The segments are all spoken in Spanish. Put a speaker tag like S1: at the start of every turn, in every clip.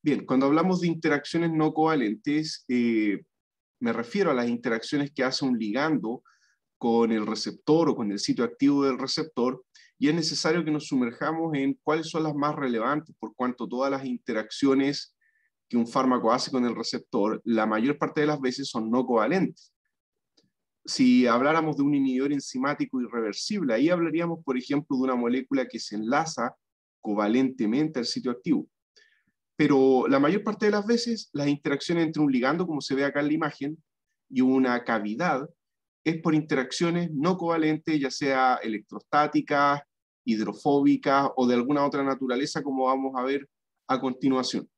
S1: Bien, cuando hablamos de interacciones no covalentes, eh, me refiero a las interacciones que hace un ligando con el receptor o con el sitio activo del receptor, y es necesario que nos sumerjamos en cuáles son las más relevantes, por cuanto todas las interacciones que un fármaco hace con el receptor, la mayor parte de las veces son no covalentes. Si habláramos de un inhibidor enzimático irreversible, ahí hablaríamos, por ejemplo, de una molécula que se enlaza covalentemente al sitio activo pero la mayor parte de las veces las interacciones entre un ligando, como se ve acá en la imagen, y una cavidad es por interacciones no covalentes, ya sea electrostáticas, hidrofóbicas o de alguna otra naturaleza, como vamos a ver a continuación.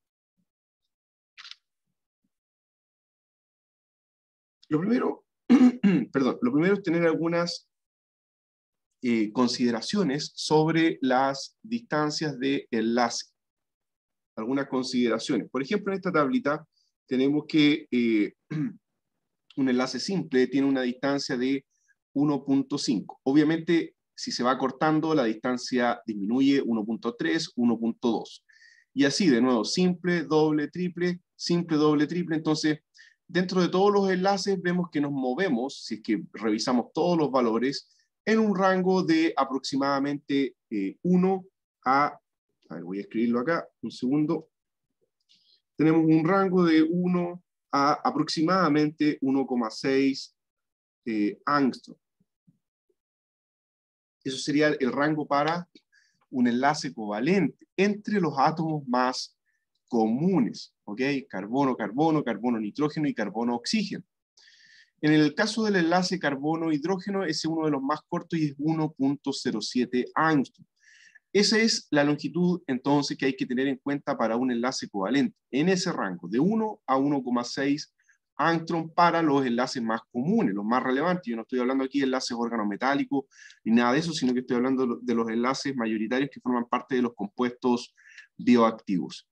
S1: Lo primero, perdón, lo primero es tener algunas eh, consideraciones sobre las distancias de enlace algunas consideraciones. Por ejemplo, en esta tablita tenemos que eh, un enlace simple tiene una distancia de 1.5. Obviamente, si se va cortando, la distancia disminuye 1.3, 1.2. Y así, de nuevo, simple, doble, triple, simple, doble, triple. Entonces, dentro de todos los enlaces vemos que nos movemos, si es que revisamos todos los valores, en un rango de aproximadamente 1 eh, a voy a escribirlo acá, un segundo. Tenemos un rango de 1 a aproximadamente 1,6 eh, angstrom. Eso sería el rango para un enlace covalente entre los átomos más comunes, ¿ok? Carbono, carbono, carbono, nitrógeno y carbono, oxígeno. En el caso del enlace carbono-hidrógeno, es uno de los más cortos y es 1.07 angstrom. Esa es la longitud entonces que hay que tener en cuenta para un enlace covalente, en ese rango de 1 a 1,6 angstrom para los enlaces más comunes, los más relevantes. Yo no estoy hablando aquí de enlaces órganos metálicos ni nada de eso, sino que estoy hablando de los enlaces mayoritarios que forman parte de los compuestos bioactivos.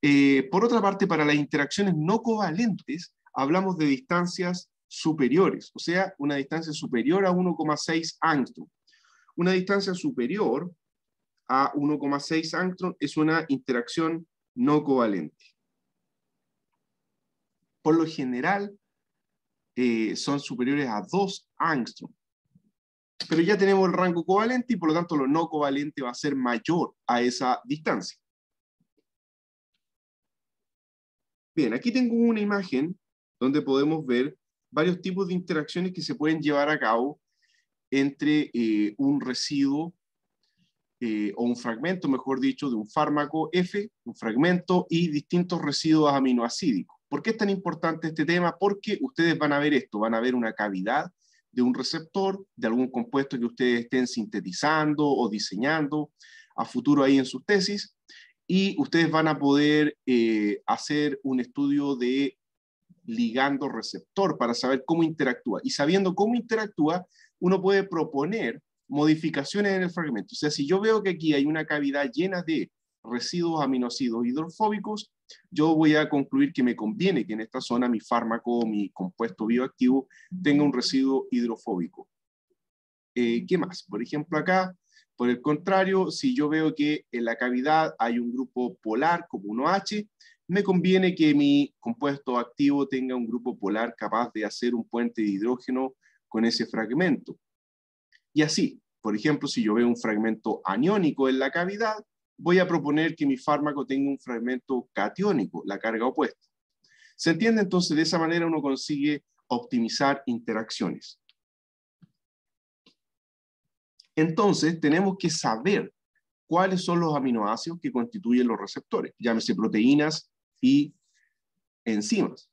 S1: Eh, por otra parte, para las interacciones no covalentes, hablamos de distancias superiores, o sea, una distancia superior a 1,6 angstrom. Una distancia superior a 1,6 angstrom es una interacción no covalente. Por lo general, eh, son superiores a 2 angstrom. Pero ya tenemos el rango covalente y por lo tanto lo no covalente va a ser mayor a esa distancia. Bien, aquí tengo una imagen donde podemos ver varios tipos de interacciones que se pueden llevar a cabo entre eh, un residuo eh, o un fragmento, mejor dicho, de un fármaco F, un fragmento y distintos residuos aminoacídicos. ¿Por qué es tan importante este tema? Porque ustedes van a ver esto, van a ver una cavidad de un receptor, de algún compuesto que ustedes estén sintetizando o diseñando a futuro ahí en sus tesis, y ustedes van a poder eh, hacer un estudio de ligando receptor para saber cómo interactúa. Y sabiendo cómo interactúa, uno puede proponer modificaciones en el fragmento. O sea, si yo veo que aquí hay una cavidad llena de residuos aminoácidos hidrofóbicos, yo voy a concluir que me conviene que en esta zona mi fármaco o mi compuesto bioactivo tenga un residuo hidrofóbico. Eh, ¿Qué más? Por ejemplo, acá, por el contrario, si yo veo que en la cavidad hay un grupo polar como 1H, me conviene que mi compuesto activo tenga un grupo polar capaz de hacer un puente de hidrógeno con ese fragmento. Y así, por ejemplo, si yo veo un fragmento aniónico en la cavidad, voy a proponer que mi fármaco tenga un fragmento catiónico, la carga opuesta. ¿Se entiende? Entonces, de esa manera uno consigue optimizar interacciones. Entonces, tenemos que saber cuáles son los aminoácidos que constituyen los receptores, llámese proteínas y enzimas.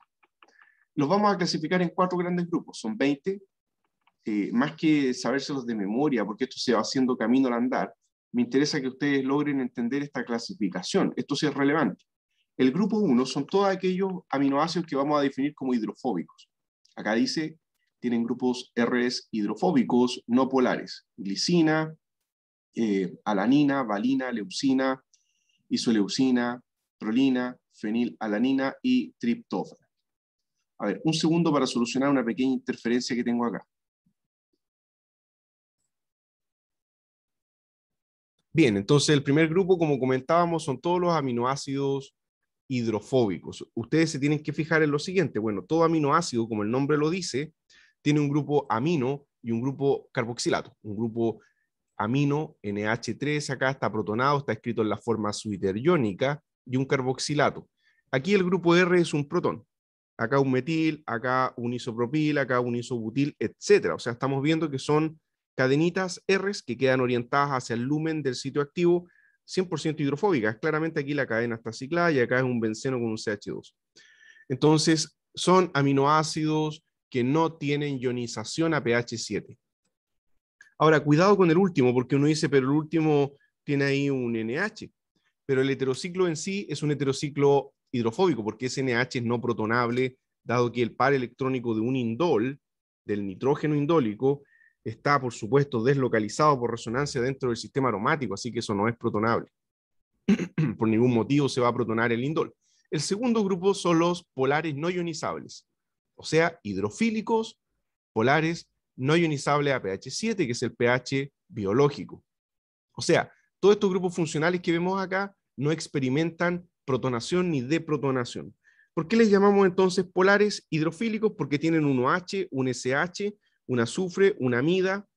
S1: Los vamos a clasificar en cuatro grandes grupos, son 20, eh, más que sabérselos de memoria, porque esto se va haciendo camino al andar, me interesa que ustedes logren entender esta clasificación. Esto sí es relevante. El grupo 1 son todos aquellos aminoácidos que vamos a definir como hidrofóbicos. Acá dice, tienen grupos Rs hidrofóbicos no polares, glicina, eh, alanina, valina, leucina, isoleucina, prolina, fenilalanina y triptófano. A ver, un segundo para solucionar una pequeña interferencia que tengo acá. Bien, entonces el primer grupo, como comentábamos, son todos los aminoácidos hidrofóbicos. Ustedes se tienen que fijar en lo siguiente. Bueno, todo aminoácido, como el nombre lo dice, tiene un grupo amino y un grupo carboxilato, un grupo amino NH3, acá está protonado, está escrito en la forma suiteriónica, y un carboxilato. Aquí el grupo R es un protón, acá un metil, acá un isopropil, acá un isobutil, etc. O sea, estamos viendo que son cadenitas R que quedan orientadas hacia el lumen del sitio activo 100% hidrofóbicas. Claramente aquí la cadena está ciclada y acá es un benceno con un CH2. Entonces, son aminoácidos que no tienen ionización a pH 7. Ahora, cuidado con el último, porque uno dice, pero el último tiene ahí un NH. Pero el heterociclo en sí es un heterociclo hidrofóbico, porque ese NH es no protonable, dado que el par electrónico de un indol, del nitrógeno indólico, está, por supuesto, deslocalizado por resonancia dentro del sistema aromático, así que eso no es protonable. por ningún motivo se va a protonar el indol. El segundo grupo son los polares no ionizables, o sea, hidrofílicos, polares no ionizables a pH 7, que es el pH biológico. O sea, todos estos grupos funcionales que vemos acá no experimentan protonación ni deprotonación. ¿Por qué les llamamos entonces polares hidrofílicos? Porque tienen un OH, un SH un azufre, una amida,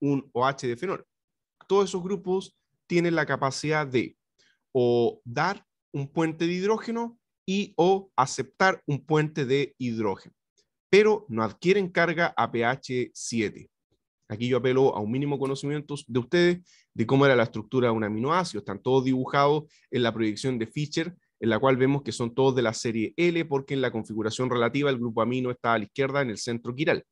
S1: un OH de fenol. Todos esos grupos tienen la capacidad de o dar un puente de hidrógeno y o aceptar un puente de hidrógeno, pero no adquieren carga a pH 7. Aquí yo apelo a un mínimo conocimiento de ustedes de cómo era la estructura de un aminoácido. Están todos dibujados en la proyección de Fischer, en la cual vemos que son todos de la serie L, porque en la configuración relativa el grupo amino está a la izquierda en el centro quiral.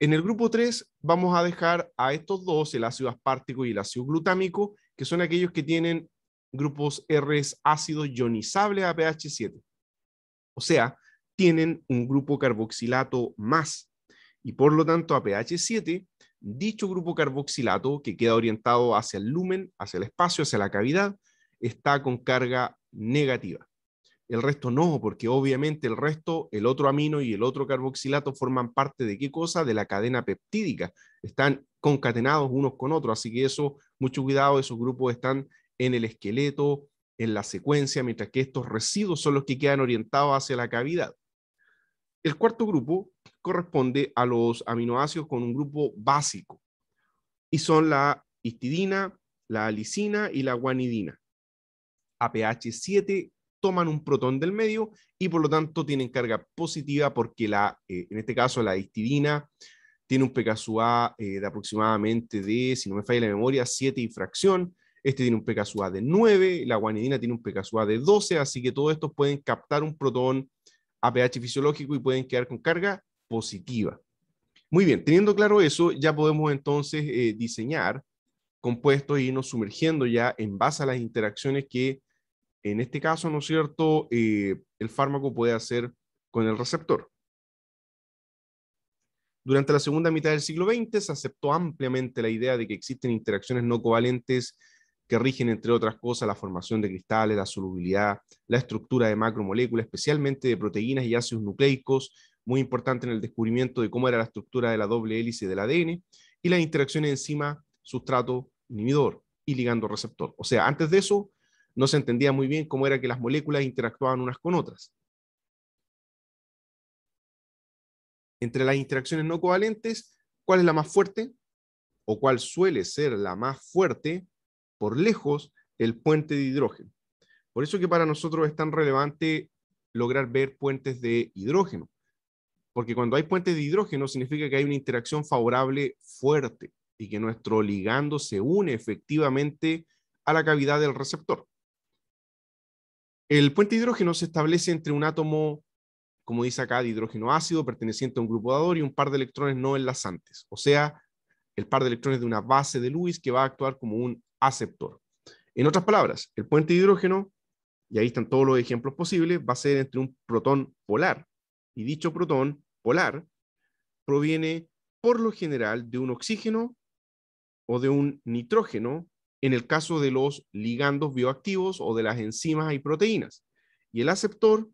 S1: En el grupo 3 vamos a dejar a estos dos, el ácido aspartico y el ácido glutámico, que son aquellos que tienen grupos R ácidos ionizables a pH 7. O sea, tienen un grupo carboxilato más. Y por lo tanto, a pH 7, dicho grupo carboxilato, que queda orientado hacia el lumen, hacia el espacio, hacia la cavidad, está con carga negativa el resto no, porque obviamente el resto, el otro amino y el otro carboxilato forman parte de qué cosa? De la cadena peptídica. Están concatenados unos con otros, así que eso, mucho cuidado, esos grupos están en el esqueleto, en la secuencia, mientras que estos residuos son los que quedan orientados hacia la cavidad. El cuarto grupo corresponde a los aminoácidos con un grupo básico y son la histidina, la alicina y la guanidina. aph pH 7 toman un protón del medio y por lo tanto tienen carga positiva porque la, eh, en este caso la histidina tiene un pKa eh, de aproximadamente de, si no me falla la memoria, 7 y fracción. Este tiene un pKa de 9, la guanidina tiene un pKa de 12, así que todos estos pueden captar un protón a pH fisiológico y pueden quedar con carga positiva. Muy bien, teniendo claro eso, ya podemos entonces eh, diseñar compuestos e irnos sumergiendo ya en base a las interacciones que en este caso, ¿no es cierto? Eh, el fármaco puede hacer con el receptor. Durante la segunda mitad del siglo XX se aceptó ampliamente la idea de que existen interacciones no covalentes que rigen, entre otras cosas, la formación de cristales, la solubilidad, la estructura de macromoléculas, especialmente de proteínas y ácidos nucleicos, muy importante en el descubrimiento de cómo era la estructura de la doble hélice del ADN, y las interacciones enzima-sustrato-inhibidor y ligando-receptor. O sea, antes de eso no se entendía muy bien cómo era que las moléculas interactuaban unas con otras. Entre las interacciones no covalentes, ¿cuál es la más fuerte? ¿O cuál suele ser la más fuerte? Por lejos, el puente de hidrógeno. Por eso que para nosotros es tan relevante lograr ver puentes de hidrógeno. Porque cuando hay puentes de hidrógeno significa que hay una interacción favorable fuerte y que nuestro ligando se une efectivamente a la cavidad del receptor. El puente de hidrógeno se establece entre un átomo, como dice acá, de hidrógeno ácido perteneciente a un grupo dador y un par de electrones no enlazantes, o sea, el par de electrones de una base de Lewis que va a actuar como un aceptor. En otras palabras, el puente de hidrógeno, y ahí están todos los ejemplos posibles, va a ser entre un protón polar. Y dicho protón polar proviene por lo general de un oxígeno o de un nitrógeno en el caso de los ligandos bioactivos o de las enzimas y proteínas. Y el aceptor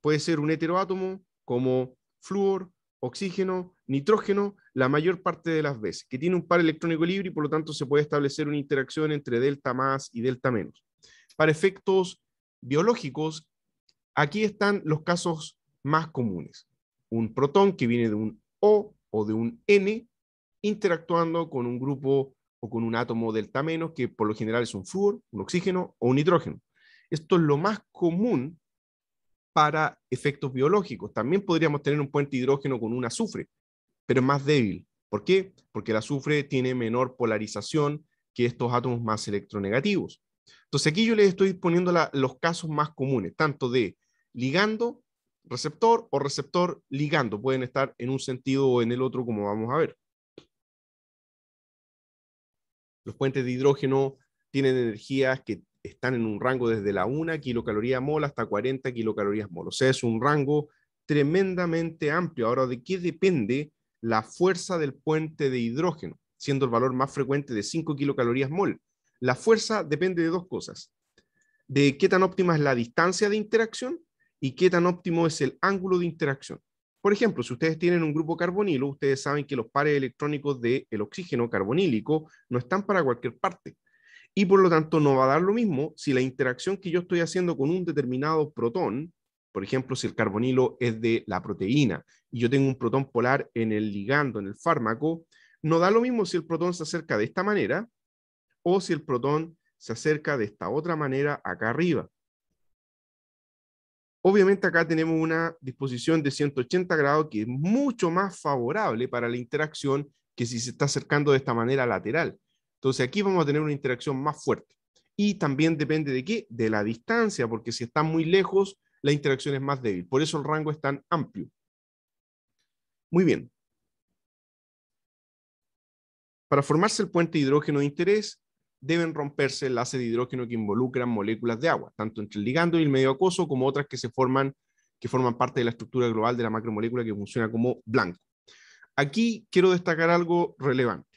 S1: puede ser un heteroátomo como flúor, oxígeno, nitrógeno, la mayor parte de las veces, que tiene un par electrónico libre y por lo tanto se puede establecer una interacción entre delta más y delta menos. Para efectos biológicos, aquí están los casos más comunes. Un protón que viene de un O o de un N interactuando con un grupo o con un átomo delta menos, que por lo general es un flúor, un oxígeno o un hidrógeno. Esto es lo más común para efectos biológicos. También podríamos tener un puente hidrógeno con un azufre, pero es más débil. ¿Por qué? Porque el azufre tiene menor polarización que estos átomos más electronegativos. Entonces aquí yo les estoy poniendo los casos más comunes, tanto de ligando, receptor o receptor ligando. Pueden estar en un sentido o en el otro, como vamos a ver. Los puentes de hidrógeno tienen energías que están en un rango desde la 1 kilocaloría mol hasta 40 kilocalorías mol. O sea, es un rango tremendamente amplio. Ahora, ¿de qué depende la fuerza del puente de hidrógeno? Siendo el valor más frecuente de 5 kilocalorías mol. La fuerza depende de dos cosas. De qué tan óptima es la distancia de interacción y qué tan óptimo es el ángulo de interacción. Por ejemplo, si ustedes tienen un grupo carbonilo, ustedes saben que los pares electrónicos del oxígeno carbonílico no están para cualquier parte. Y por lo tanto, no va a dar lo mismo si la interacción que yo estoy haciendo con un determinado protón, por ejemplo, si el carbonilo es de la proteína y yo tengo un protón polar en el ligando, en el fármaco, no da lo mismo si el protón se acerca de esta manera o si el protón se acerca de esta otra manera acá arriba. Obviamente acá tenemos una disposición de 180 grados que es mucho más favorable para la interacción que si se está acercando de esta manera lateral. Entonces aquí vamos a tener una interacción más fuerte. Y también depende de qué, de la distancia, porque si está muy lejos, la interacción es más débil. Por eso el rango es tan amplio. Muy bien. Para formarse el puente hidrógeno de interés, deben romperse enlaces de hidrógeno que involucran moléculas de agua, tanto entre el ligando y el medio acuoso como otras que se forman que forman parte de la estructura global de la macromolécula que funciona como blanco. Aquí quiero destacar algo relevante.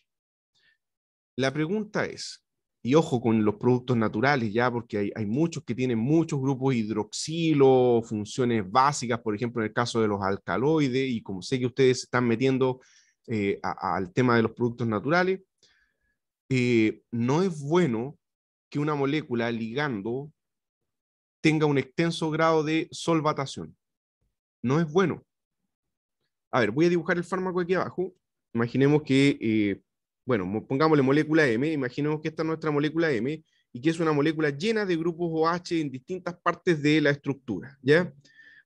S1: La pregunta es, y ojo con los productos naturales ya, porque hay, muchos que tienen muchos grupos hidroxilo, funciones básicas, por ejemplo, en el caso de los alcaloides, y como sé que ustedes se están metiendo eh, al tema de los productos naturales, eh, no es bueno que una molécula ligando tenga un extenso grado de solvatación. No es bueno. A ver, voy a dibujar el fármaco aquí abajo. Imaginemos que, eh, bueno, pongámosle molécula M, imaginemos que esta es nuestra molécula M y que es una molécula llena de grupos OH en distintas partes de la estructura, ¿ya?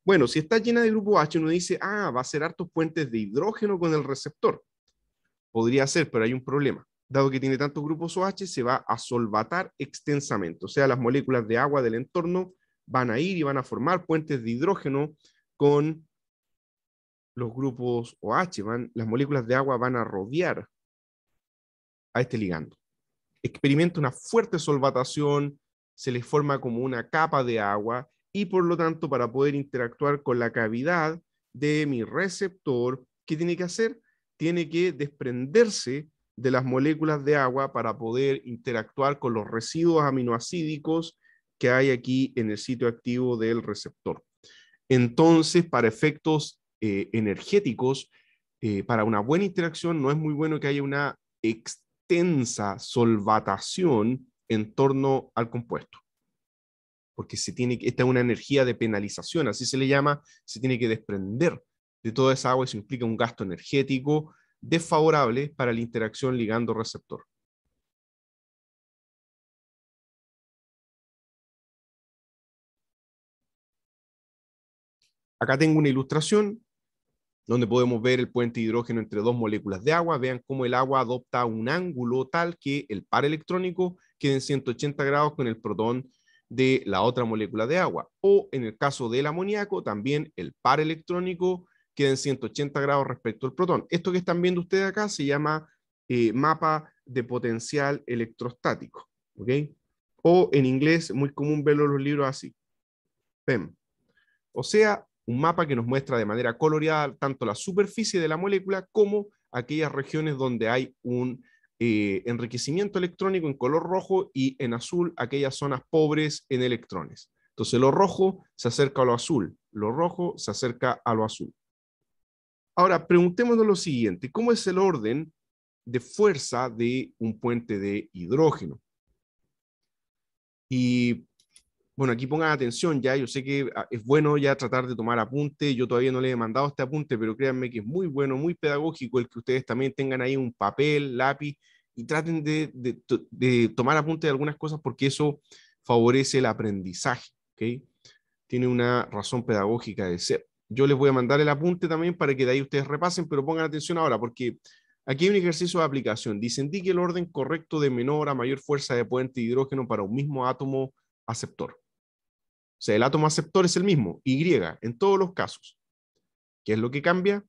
S1: Bueno, si está llena de grupo OH uno dice, ah, va a ser hartos puentes de hidrógeno con el receptor. Podría ser, pero hay un problema dado que tiene tantos grupos OH, se va a solvatar extensamente. O sea, las moléculas de agua del entorno van a ir y van a formar puentes de hidrógeno con los grupos OH. las moléculas de agua van a rodear a este ligando. Experimenta una fuerte solvatación, se le forma como una capa de agua y por lo tanto para poder interactuar con la cavidad de mi receptor, ¿qué tiene que hacer? Tiene que desprenderse de las moléculas de agua para poder interactuar con los residuos aminoacídicos que hay aquí en el sitio activo del receptor. Entonces, para efectos eh, energéticos, eh, para una buena interacción no es muy bueno que haya una extensa solvatación en torno al compuesto porque se tiene, esta es una energía de penalización, así se le llama, se tiene que desprender de toda esa agua, y se implica un gasto energético desfavorable para la interacción
S2: ligando-receptor. Acá tengo una
S1: ilustración donde podemos ver el puente de hidrógeno entre dos moléculas de agua. Vean cómo el agua adopta un ángulo tal que el par electrónico quede en 180 grados con el protón de la otra molécula de agua. O en el caso del amoníaco, también el par electrónico Queden 180 grados respecto al protón. Esto que están viendo ustedes acá se llama eh, mapa de potencial electrostático, ¿ok? O en inglés, muy común verlo en los libros así, PEM. O sea, un mapa que nos muestra de manera coloreada tanto la superficie de la molécula como aquellas regiones donde hay un eh, enriquecimiento electrónico en color rojo y en azul aquellas zonas pobres en electrones. Entonces lo rojo se acerca a lo azul, lo rojo se acerca a lo azul. Ahora, preguntémonos lo siguiente, ¿cómo es el orden de fuerza de un puente de hidrógeno? Y bueno, aquí pongan atención ya, yo sé que ah, es bueno ya tratar de tomar apunte, yo todavía no le he mandado este apunte, pero créanme que es muy bueno, muy pedagógico el que ustedes también tengan ahí un papel, lápiz y traten de, tomar apunte de algunas cosas porque eso favorece el aprendizaje, ¿ok? Tiene una razón pedagógica de ser. Yo les voy a mandar el apunte también para que de ahí ustedes repasen, pero pongan atención ahora, porque aquí hay un ejercicio de aplicación. Dice, indique el orden correcto de menor a mayor fuerza de puente de hidrógeno para un mismo átomo aceptor. O sea, el átomo aceptor es el mismo, Y, en todos los casos. ¿Qué es lo que cambia?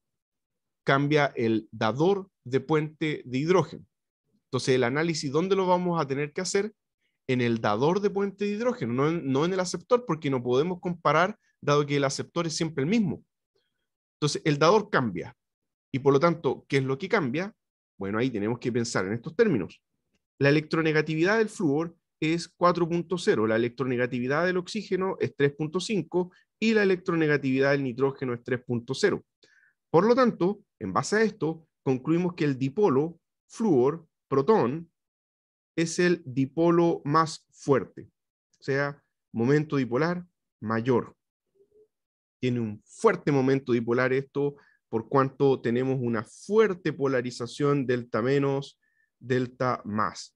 S1: Cambia el dador de puente de hidrógeno. Entonces, el análisis, ¿dónde lo vamos a tener que hacer? En el dador de puente de hidrógeno, no en, no en el aceptor, porque no podemos comparar dado que el aceptor es siempre el mismo. Entonces, el dador cambia. Y por lo tanto, ¿qué es lo que cambia? Bueno, ahí tenemos que pensar en estos términos. La electronegatividad del flúor es 4.0, la electronegatividad del oxígeno es 3.5 y la electronegatividad del nitrógeno es 3.0. Por lo tanto, en base a esto, concluimos que el dipolo flúor protón es el dipolo más fuerte, o sea, momento dipolar mayor tiene un fuerte momento dipolar esto, por cuanto tenemos una fuerte polarización delta menos, delta más.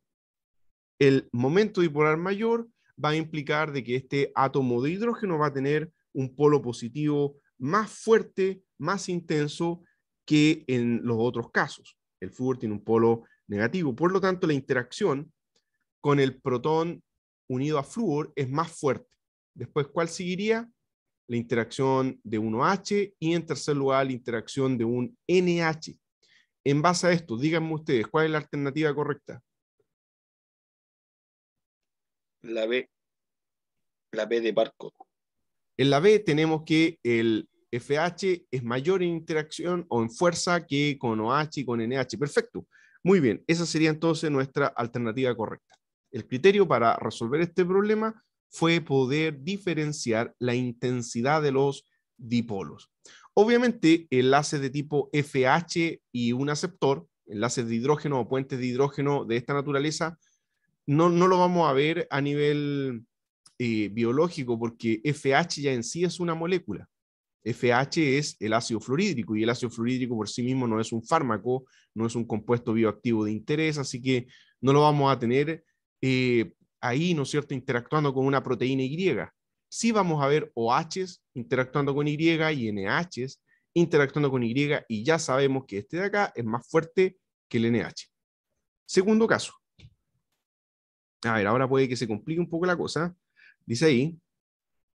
S1: El momento dipolar mayor va a implicar de que este átomo de hidrógeno va a tener un polo positivo más fuerte, más intenso que en los otros casos. El flúor tiene un polo negativo. Por lo tanto, la interacción con el protón unido a flúor es más fuerte. Después, ¿cuál seguiría? la interacción de un h y en tercer lugar la interacción de un NH. En base a esto, díganme ustedes, ¿cuál es la alternativa correcta?
S2: La B. La B de barco.
S1: En la B tenemos que el FH es mayor en interacción o en fuerza que con OH y con NH. Perfecto. Muy bien, esa sería entonces nuestra alternativa correcta. El criterio para resolver este problema fue poder diferenciar la intensidad de los dipolos. Obviamente, enlaces de tipo FH y un aceptor, enlaces de hidrógeno o puentes de hidrógeno de esta naturaleza, no, no lo vamos a ver a nivel eh, biológico porque FH ya en sí es una molécula. FH es el ácido fluorhídrico y el ácido fluorhídrico por sí mismo no es un fármaco, no es un compuesto bioactivo de interés, así que no lo vamos a tener eh, ahí, ¿no es cierto?, interactuando con una proteína Y. Sí vamos a ver OHs interactuando con Y y NHs interactuando con Y y ya sabemos que este de acá es más fuerte que el NH. Segundo caso. A ver, ahora puede que se complique un poco la cosa. Dice ahí,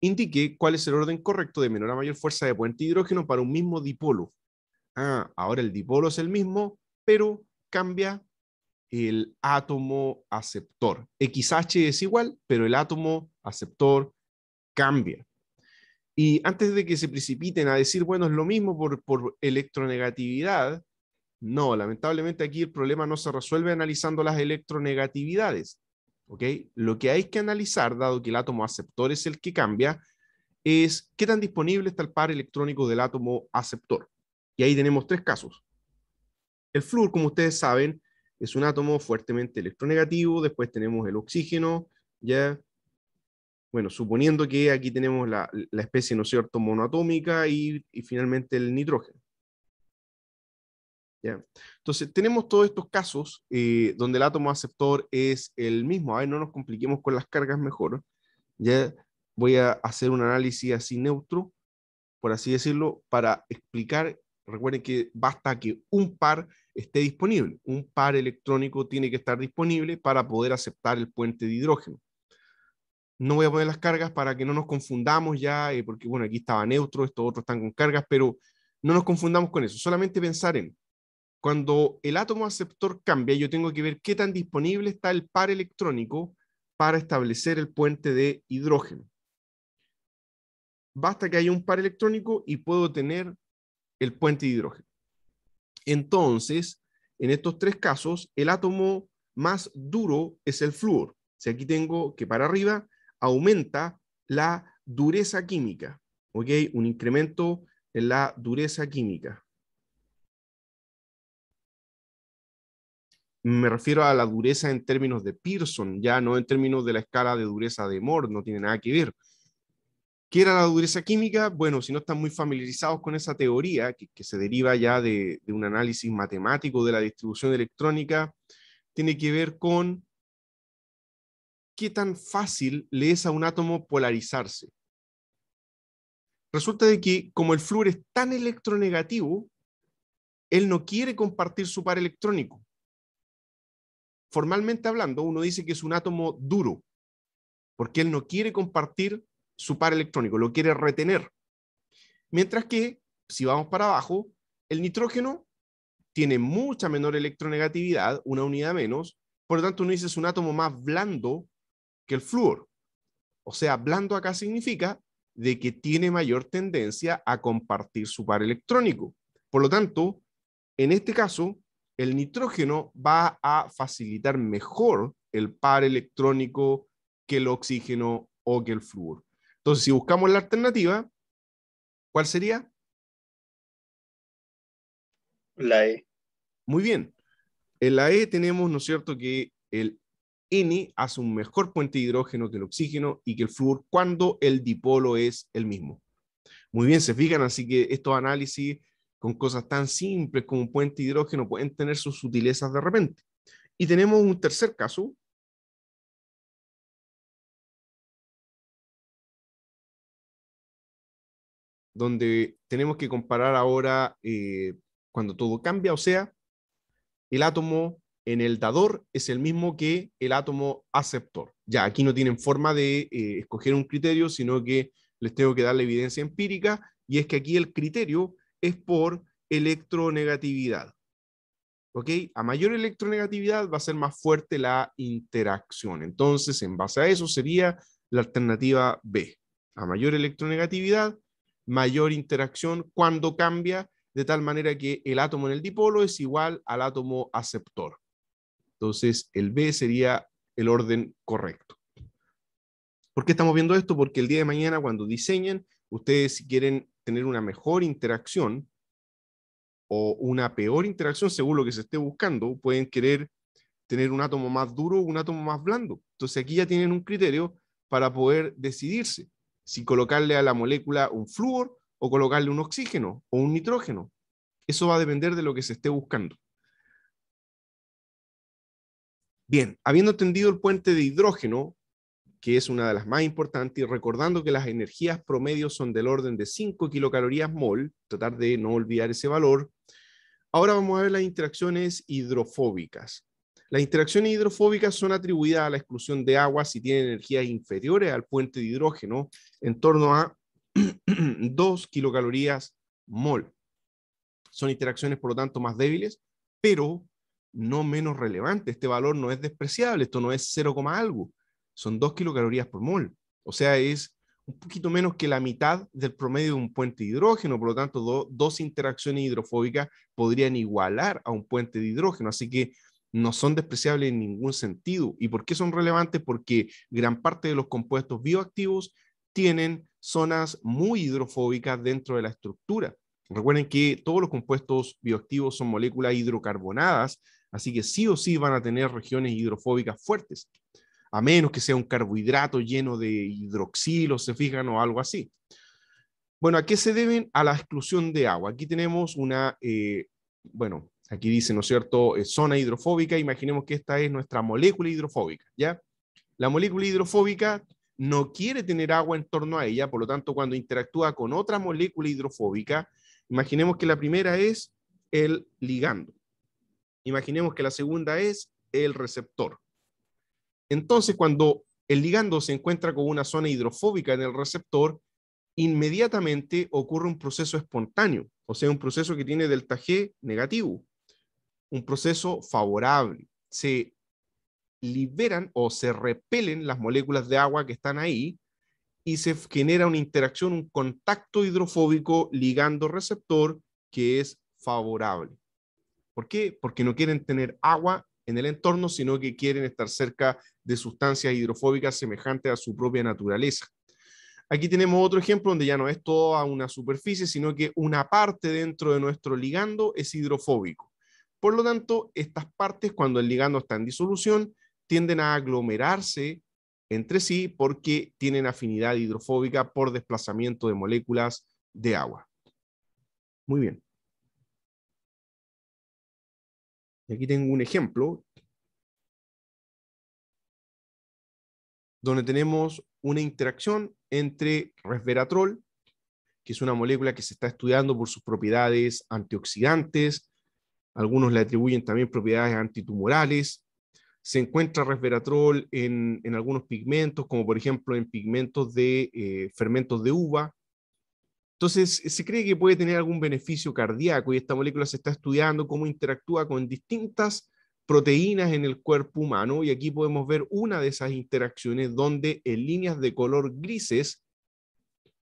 S1: indique cuál es el orden correcto de menor a mayor fuerza de puente hidrógeno para un mismo dipolo. Ah, ahora el dipolo es el mismo, pero cambia el átomo aceptor. XH es igual, pero el átomo aceptor cambia. Y antes de que se precipiten a decir, bueno, es lo mismo por, electronegatividad, no, lamentablemente aquí el problema no se resuelve analizando las electronegatividades. ¿ok? Lo que hay que analizar, dado que el átomo aceptor es el que cambia, es qué tan disponible está el par electrónico del átomo aceptor. Y ahí tenemos tres casos. El flúor, como ustedes saben, es un átomo fuertemente electronegativo, después tenemos el oxígeno, ya, bueno, suponiendo que aquí tenemos la, especie, ¿no es cierto?, monoatómica y, y finalmente el nitrógeno. ¿Ya? Entonces, tenemos todos estos casos eh, donde el átomo aceptor es el mismo. A ver, no nos compliquemos con las cargas mejor. Ya voy a hacer un análisis así neutro, por así decirlo, para explicar. Recuerden que basta que un par esté disponible. Un par electrónico tiene que estar disponible para poder aceptar el puente de hidrógeno. No voy a poner las cargas para que no nos confundamos ya, eh, porque bueno, aquí estaba neutro, estos otros están con cargas, pero no nos confundamos con eso. Solamente pensar en cuando el átomo aceptor cambia, yo tengo que ver qué tan disponible está el par electrónico para establecer el puente de hidrógeno. Basta que haya un par electrónico y puedo tener el puente de hidrógeno. Entonces, en estos tres casos, el átomo más duro es el flúor. Si aquí tengo que para arriba aumenta la dureza química, ¿ok? Un incremento en la dureza química. Me refiero a la dureza en términos de Pearson, ya no en términos de la escala de dureza de Moore, no tiene nada que ver. ¿Qué era la dureza química? Bueno, si no están muy familiarizados con esa teoría, que, se deriva ya de, de, un análisis matemático de la distribución electrónica, tiene que ver con qué tan fácil le es a un átomo polarizarse. Resulta de que como el flúor es tan electronegativo, él no quiere compartir su par electrónico. Formalmente hablando, uno dice que es un átomo duro, porque él no quiere compartir su par electrónico, lo quiere retener. Mientras que, si vamos para abajo, el nitrógeno tiene mucha menor electronegatividad, una unidad menos, por lo tanto uno dice es un átomo más blando que el flúor. O sea, blando acá significa de que tiene mayor tendencia a compartir su par electrónico. Por lo tanto, en este caso, el nitrógeno va a facilitar mejor el par electrónico que el oxígeno o que el flúor. Entonces, si buscamos la alternativa, ¿cuál sería? La E. Muy bien. En la E tenemos, ¿no es cierto?, que el N hace un mejor puente de hidrógeno que el oxígeno y que el flúor cuando el dipolo es el mismo. Muy bien, se fijan, así que estos análisis con cosas tan simples como un puente de hidrógeno pueden tener sus sutilezas de repente.
S2: Y tenemos un tercer caso, donde tenemos que comparar
S1: ahora eh, cuando todo cambia, o sea, el átomo en el dador es el mismo que el átomo aceptor. Ya, aquí no tienen forma de eh, escoger un criterio, sino que les tengo que dar la evidencia empírica, y es que aquí el criterio es por electronegatividad. ¿Ok? A mayor electronegatividad va a ser más fuerte la interacción. Entonces, en base a eso sería la alternativa B. A mayor electronegatividad, mayor interacción cuando cambia de tal manera que el átomo en el dipolo es igual al átomo aceptor. Entonces, el B sería el orden correcto. ¿Por qué estamos viendo esto? Porque el día de mañana, cuando diseñen, ustedes si quieren tener una mejor interacción o una peor interacción según lo que se esté buscando, pueden querer tener un átomo más duro o un átomo más blando. Entonces aquí ya tienen un criterio para poder decidirse si colocarle a la molécula un flúor o colocarle un oxígeno o un nitrógeno. Eso va a depender de lo que se esté buscando. Bien, habiendo tendido el puente de hidrógeno, que es una de las más importantes, y recordando que las energías promedio son del orden de 5 kilocalorías mol, tratar de no olvidar ese valor, ahora vamos a ver las interacciones hidrofóbicas. Las interacciones hidrofóbicas son atribuidas a la exclusión de agua si tienen energías inferiores al puente de hidrógeno en torno a 2 kilocalorías mol. Son interacciones, por lo tanto, más débiles, pero no menos relevantes. Este valor no es despreciable, esto no es 0, algo. Son 2 kilocalorías por mol. O sea, es un poquito menos que la mitad del promedio de un puente de hidrógeno, por lo tanto, dos interacciones hidrofóbicas podrían igualar a un puente de hidrógeno. Así que no son despreciables en ningún sentido. ¿Y por qué son relevantes? Porque gran parte de los compuestos bioactivos tienen zonas muy hidrofóbicas dentro de la estructura. Recuerden que todos los compuestos bioactivos son moléculas hidrocarbonadas, así que sí o sí van a tener regiones hidrofóbicas fuertes, a menos que sea un carbohidrato lleno de hidroxilo, se fijan, o algo así. Bueno, ¿a qué se deben? A la exclusión de agua. Aquí tenemos una, eh, bueno, Aquí dice, ¿no es cierto?, eh, zona hidrofóbica. Imaginemos que esta es nuestra molécula hidrofóbica, ¿ya? La molécula hidrofóbica no quiere tener agua en torno a ella, por lo tanto, cuando interactúa con otra molécula hidrofóbica, imaginemos que la primera es el ligando. Imaginemos que la segunda es el receptor. Entonces, cuando el ligando se encuentra con una zona hidrofóbica en el receptor, inmediatamente ocurre un proceso espontáneo, o sea, un proceso que tiene delta G negativo un proceso favorable. Se liberan o se repelen las moléculas de agua que están ahí y se genera una interacción, un contacto hidrofóbico ligando-receptor que es favorable. ¿Por qué? Porque no quieren tener agua en el entorno, sino que quieren estar cerca de sustancias hidrofóbicas semejantes a su propia naturaleza. Aquí tenemos otro ejemplo donde ya no es toda una superficie, sino que una parte dentro de nuestro ligando es hidrofóbico. Por lo tanto, estas partes, cuando el ligando está en disolución, tienden a aglomerarse entre sí porque tienen afinidad hidrofóbica por desplazamiento de moléculas de agua.
S2: Muy bien. Y aquí tengo un ejemplo
S1: donde tenemos una interacción entre resveratrol, que es una molécula que se está estudiando por sus propiedades antioxidantes, algunos le atribuyen también propiedades antitumorales. Se encuentra resveratrol en, algunos pigmentos, como por ejemplo en pigmentos de eh, fermentos de uva. Entonces, se cree que puede tener algún beneficio cardíaco y esta molécula se está estudiando cómo interactúa con distintas proteínas en el cuerpo humano y aquí podemos ver una de esas interacciones donde en líneas de color grises,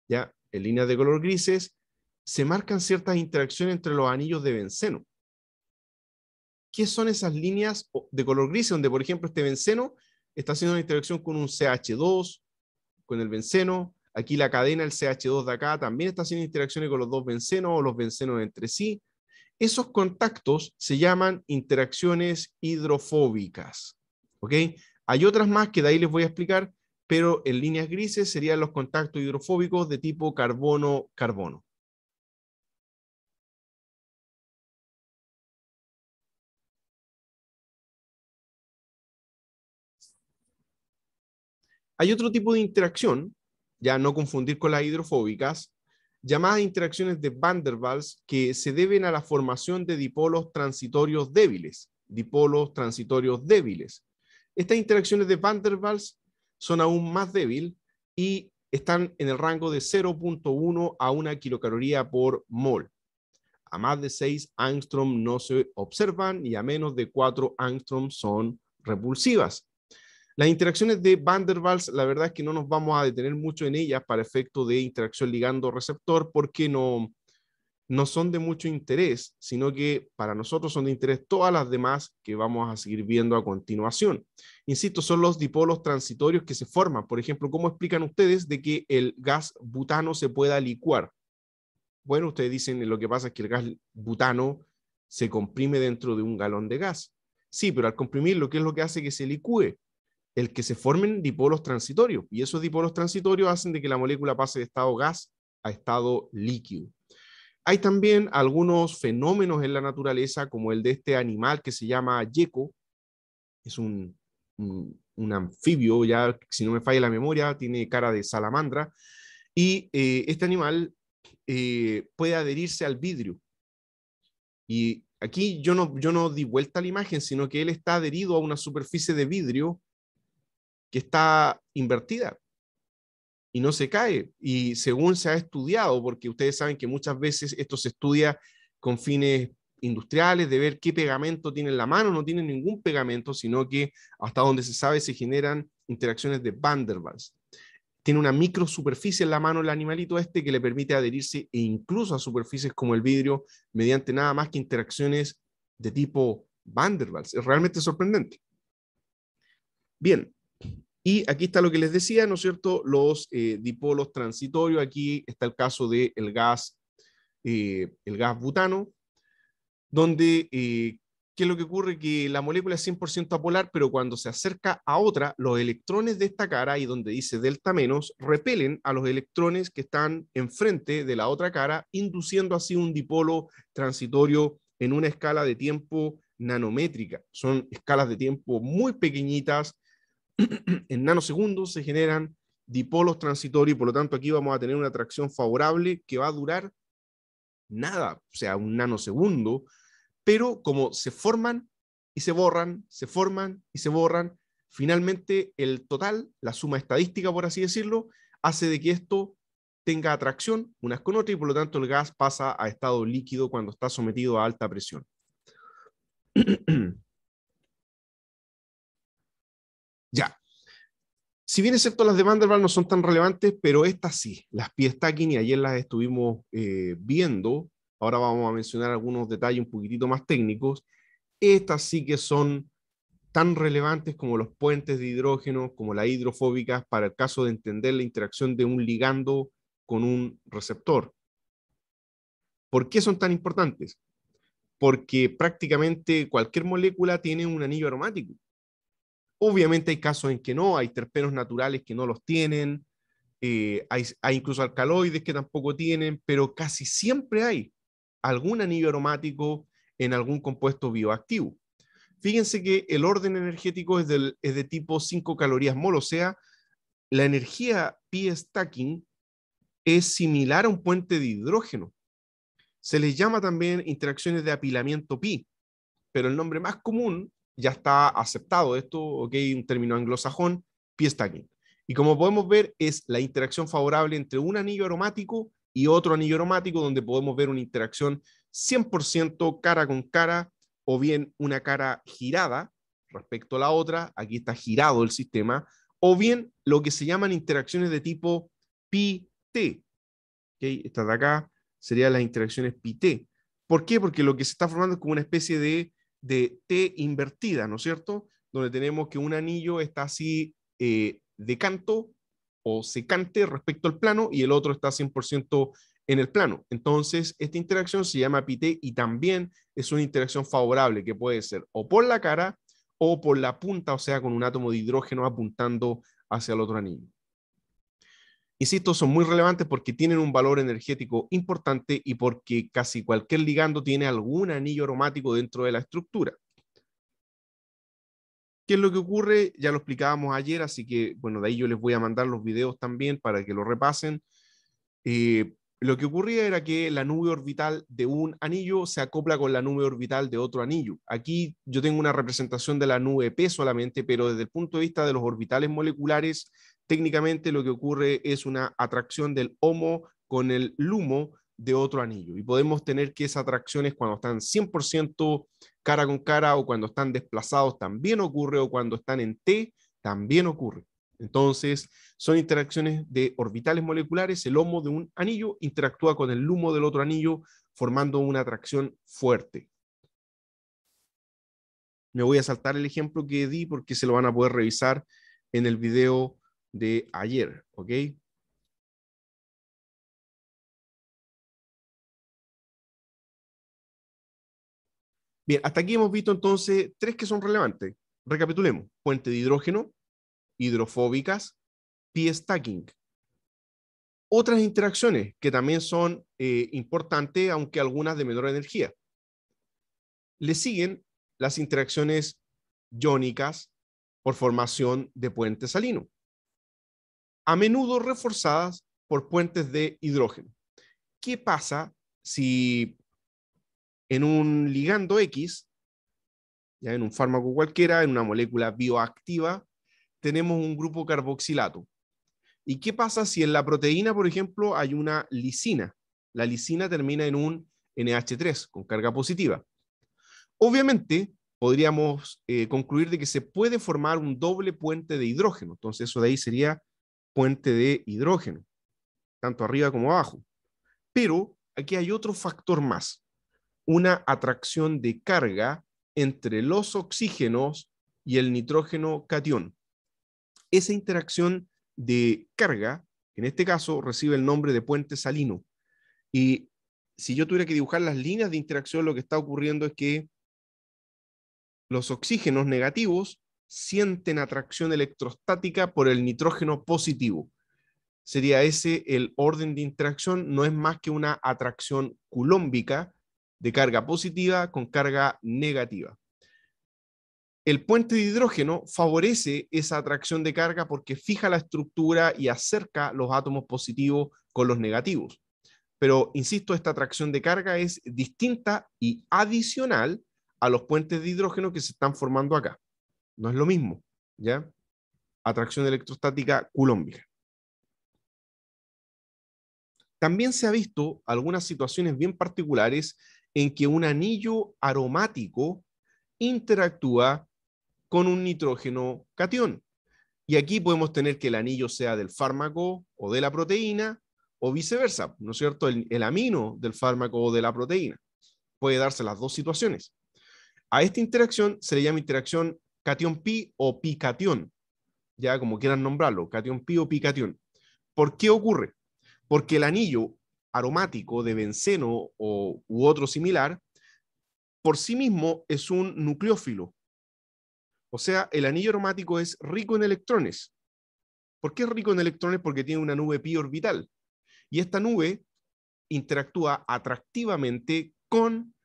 S1: ya, en líneas de color grises, se marcan ciertas interacciones entre los anillos de benceno qué son esas líneas de color gris, donde por ejemplo este benceno está haciendo una interacción con un CH2, con el benceno. Aquí la cadena, el CH2 de acá, también está haciendo interacciones con los dos bencenos o los bencenos entre sí. Esos contactos se llaman interacciones hidrofóbicas. ¿ok? Hay otras más que de ahí les voy a explicar, pero en líneas grises serían los contactos hidrofóbicos de tipo carbono-carbono. Hay otro tipo de interacción, ya no confundir con las hidrofóbicas, llamadas interacciones de Van der Waals que se deben a la formación de dipolos transitorios débiles, dipolos transitorios débiles. Estas interacciones de Van der Waals son aún más débiles y están en el rango de 0.1 a 1 kilocaloría por mol. A más de 6 angstrom no se observan y a menos de 4 angstrom son repulsivas. Las interacciones de Van der Waals, la verdad es que no nos vamos a detener mucho en ellas para efecto de interacción ligando-receptor porque no, no son de mucho interés, sino que para nosotros son de interés todas las demás que vamos a seguir viendo a continuación. Insisto, son los dipolos transitorios que se forman. Por ejemplo, ¿cómo explican ustedes de que el gas butano se pueda licuar? Bueno, ustedes dicen lo que pasa es que el gas butano se comprime dentro de un galón de gas. Sí, pero al comprimirlo, ¿qué es lo que hace que se licúe? el que se formen dipolos transitorios. Y esos dipolos transitorios hacen de que la molécula pase de estado gas a estado líquido. Hay también algunos fenómenos en la naturaleza, como el de este animal que se llama yeco. Es un, anfibio, ya si no me falla la memoria, tiene cara de salamandra. Y eh, este animal eh, puede adherirse al vidrio. Y aquí yo yo no di vuelta a la imagen, sino que él está adherido a una superficie de vidrio que está invertida y no se cae. Y según se ha estudiado, porque ustedes saben que muchas veces esto se estudia con fines industriales, de ver qué pegamento tiene en la mano, no tiene ningún pegamento, sino que hasta donde se sabe se generan interacciones de Van der Waals. Tiene una micro superficie en la mano el animalito este que le permite adherirse e incluso a superficies como el vidrio mediante nada más que interacciones de tipo Van der Waals. Es realmente sorprendente. Bien, y aquí está lo que les decía, ¿no es cierto? Los eh, dipolos transitorios. Aquí está el caso del gas, eh, el gas butano, donde, eh, ¿qué es lo que ocurre? Que la molécula es 100% apolar, pero cuando se acerca a otra, los electrones de esta cara, y donde dice delta menos, repelen a los electrones que están enfrente de la otra cara, induciendo así un dipolo transitorio en una escala de tiempo nanométrica. Son escalas de tiempo muy pequeñitas en nanosegundos se generan dipolos transitorios y por lo tanto aquí vamos a tener una atracción favorable que va a durar nada, o sea, un nanosegundo, pero como se forman y se borran, se forman y se borran, finalmente el total, la suma estadística, por así decirlo, hace de que esto tenga atracción unas con otras y por lo tanto el gas pasa a estado líquido cuando está sometido a alta presión. Ya. Si bien excepto las de no son tan relevantes, pero estas sí, las p y ayer las estuvimos eh, viendo. Ahora vamos a mencionar algunos detalles un poquitito más técnicos. Estas sí que son tan relevantes como los puentes de hidrógeno, como las hidrofóbicas, para el caso de entender la interacción de un ligando con un receptor. ¿Por qué son tan importantes? Porque prácticamente cualquier molécula tiene un anillo aromático. Obviamente hay casos en que no, hay terpenos naturales que no los tienen, eh, hay, incluso alcaloides que tampoco tienen, pero casi siempre hay algún anillo aromático en algún compuesto bioactivo. Fíjense que el orden energético es, de tipo 5 calorías mol, o sea, la energía pi stacking es similar a un puente de hidrógeno. Se les llama también interacciones de apilamiento pi, pero el nombre más común ya está aceptado esto, ok, un término anglosajón, aquí. Y como podemos ver, es la interacción favorable entre un anillo aromático y otro anillo aromático, donde podemos ver una interacción 100% cara con cara o bien una cara girada respecto a la otra, aquí está girado el sistema, o bien lo que se llaman interacciones de tipo pi-t. Okay, esta de acá serían las interacciones pi-t. ¿Por qué? Porque lo que se está formando es como una especie de de T invertida, ¿no es cierto? Donde tenemos que un anillo está así eh, de canto o secante respecto al plano y el otro está 100% en el plano. Entonces, esta interacción se llama PIT y también es una interacción favorable que puede ser o por la cara o por la punta, o sea, con un átomo de hidrógeno apuntando hacia el otro anillo. Insisto, son muy relevantes porque tienen un valor energético importante y porque casi cualquier ligando tiene algún anillo aromático dentro de la estructura. ¿Qué es lo que ocurre? Ya lo explicábamos ayer, así que bueno, de ahí yo les voy a mandar los videos también para que lo repasen. Eh, lo que ocurría era que la nube orbital de un anillo se acopla con la nube orbital de otro anillo. Aquí yo tengo una representación de la nube P solamente, pero desde el punto de vista de los orbitales moleculares técnicamente lo que ocurre es una atracción del homo con el lumo de otro anillo. Y podemos tener que esas atracciones cuando están 100% cara con cara o cuando están desplazados también ocurre o cuando están en T también ocurre. Entonces, son interacciones de orbitales moleculares. El homo de un anillo interactúa con el lumo del otro anillo formando una atracción fuerte. Me voy a saltar el ejemplo que di porque se lo van a poder revisar en el video de ayer, ¿ok?
S2: Bien, hasta aquí hemos visto entonces tres que son relevantes.
S1: Recapitulemos. Puente de hidrógeno, hidrofóbicas, pie stacking. Otras interacciones que también son eh, importantes, aunque algunas de menor energía. Le siguen las interacciones iónicas por formación de puente salino a menudo reforzadas por puentes de hidrógeno. ¿Qué pasa si en un ligando X, ya en un fármaco cualquiera, en una molécula bioactiva, tenemos un grupo carboxilato? ¿Y qué pasa si en la proteína, por ejemplo, hay una lisina? La lisina termina en un NH3 con carga positiva. Obviamente, podríamos eh, concluir de que se puede formar un doble puente de hidrógeno. Entonces, eso de ahí sería puente de hidrógeno, tanto arriba como abajo. Pero aquí hay otro factor más, una atracción de carga entre los oxígenos y el nitrógeno cation. Esa interacción de carga, en este caso, recibe el nombre de puente salino. Y si yo tuviera que dibujar las líneas de interacción, lo que está ocurriendo es que los oxígenos negativos sienten atracción electrostática por el nitrógeno positivo. Sería ese el orden de interacción, no es más que una atracción culómbica de carga positiva con carga negativa. El puente de hidrógeno favorece esa atracción de carga porque fija la estructura y acerca los átomos positivos con los negativos. Pero, insisto, esta atracción de carga es distinta y adicional a los puentes de hidrógeno que se están formando acá. No es lo mismo, ¿ya? Atracción electrostática colombia. También se ha visto algunas situaciones bien particulares en que un anillo aromático interactúa con un nitrógeno cation. Y aquí podemos tener que el anillo sea del fármaco o de la proteína o viceversa, ¿no es cierto? El, el, amino del fármaco o de la proteína. Puede darse las dos situaciones. A esta interacción se le llama interacción cation pi o picatión, ya como quieran nombrarlo, cation pi o picatión. ¿Por qué ocurre? Porque el anillo aromático de benceno o, u otro similar, por sí mismo es un nucleófilo. O sea, el anillo aromático es rico en electrones. ¿Por qué es rico en electrones? Porque tiene una nube pi orbital. Y esta nube interactúa atractivamente con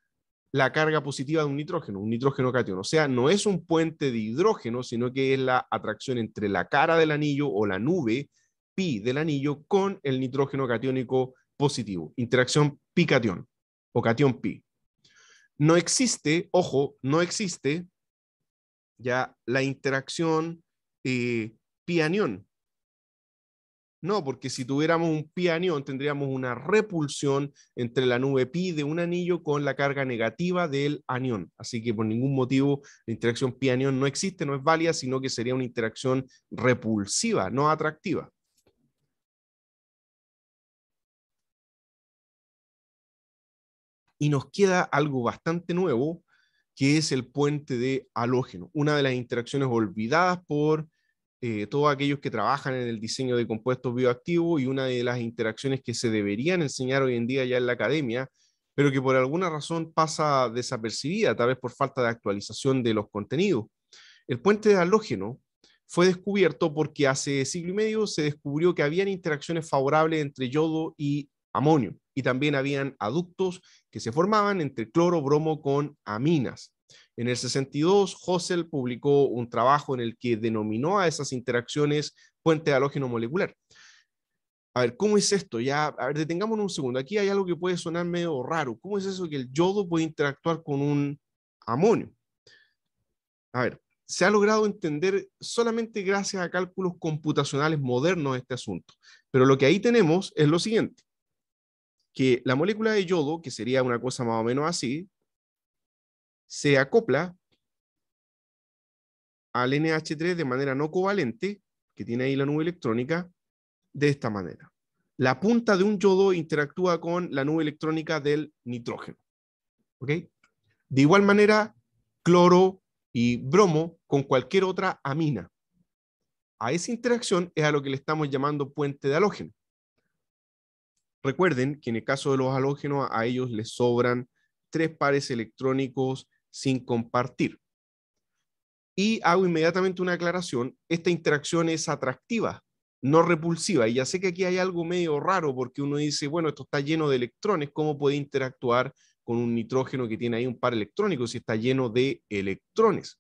S1: la carga positiva de un nitrógeno, un nitrógeno cation. O sea, no es un puente de hidrógeno, sino que es la atracción entre la cara del anillo o la nube pi del anillo con el nitrógeno catiónico positivo. Interacción pi cation o cation pi. No existe, ojo, no existe ya la interacción eh, pi-anión, no, porque si tuviéramos un pi anión, tendríamos una repulsión entre la nube pi de un anillo con la carga negativa del anión. Así que por ningún motivo la interacción pi anión no existe, no es válida, sino que sería una interacción repulsiva, no atractiva. Y nos queda algo bastante nuevo, que es el puente de halógeno, una de las interacciones olvidadas por eh, todos aquellos que trabajan en el diseño de compuestos bioactivos y una de las interacciones que se deberían enseñar hoy en día ya en la academia, pero que por alguna razón pasa desapercibida, tal vez por falta de actualización de los contenidos. El puente de halógeno fue descubierto porque hace siglo y medio se descubrió que habían interacciones favorables entre yodo y amonio y también habían aductos que se formaban entre cloro, bromo con aminas. En el 62, Hossel publicó un trabajo en el que denominó a esas interacciones puente de halógeno molecular. A ver, ¿cómo es esto? Ya, a ver, detengámonos un segundo. Aquí hay algo que puede sonar medio raro. ¿Cómo es eso que el yodo puede interactuar con un amonio? A ver, se ha logrado entender solamente gracias a cálculos computacionales modernos este asunto. Pero lo que ahí tenemos es lo siguiente, que la molécula de yodo, que sería una cosa más o menos así, se acopla al NH3 de manera no covalente, que tiene ahí la nube electrónica, de esta manera. La punta de un yodo interactúa con la nube electrónica del nitrógeno. De igual manera, cloro y bromo con cualquier otra amina. A esa interacción es a lo que le estamos llamando puente de halógeno. Recuerden que en el caso de los halógenos a ellos les sobran tres pares electrónicos sin compartir. Y hago inmediatamente una aclaración, esta interacción es atractiva, no repulsiva. Y ya sé que aquí hay algo medio raro porque uno dice, bueno, esto está lleno de electrones, ¿cómo puede interactuar con un nitrógeno que tiene ahí un par electrónico si está lleno de electrones?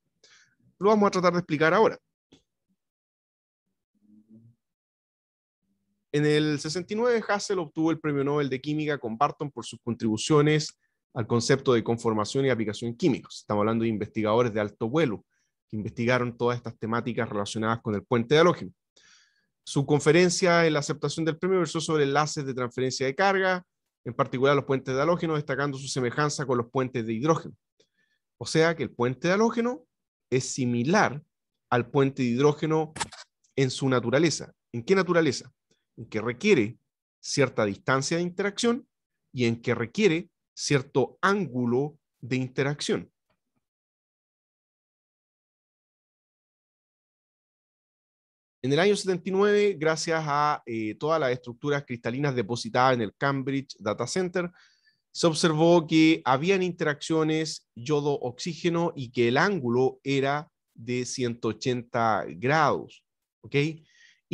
S1: Lo vamos a tratar de explicar ahora. En el 69, Hassel obtuvo el Premio Nobel de Química con Barton por sus contribuciones al concepto de conformación y aplicación químicos. Estamos hablando de investigadores de alto vuelo que investigaron todas estas temáticas relacionadas con el puente de halógeno. Su conferencia en la aceptación del premio versó sobre enlaces de transferencia de carga, en particular los puentes de halógeno, destacando su semejanza con los puentes de hidrógeno. O sea que el puente de halógeno es similar al puente de hidrógeno en su naturaleza. ¿En qué naturaleza? En que requiere cierta distancia de interacción y en que requiere cierto ángulo de interacción. En el año 79, gracias a eh, todas las estructuras cristalinas depositadas en el Cambridge Data Center, se observó que habían interacciones yodo-oxígeno y que el ángulo era de 180 grados. ¿ok?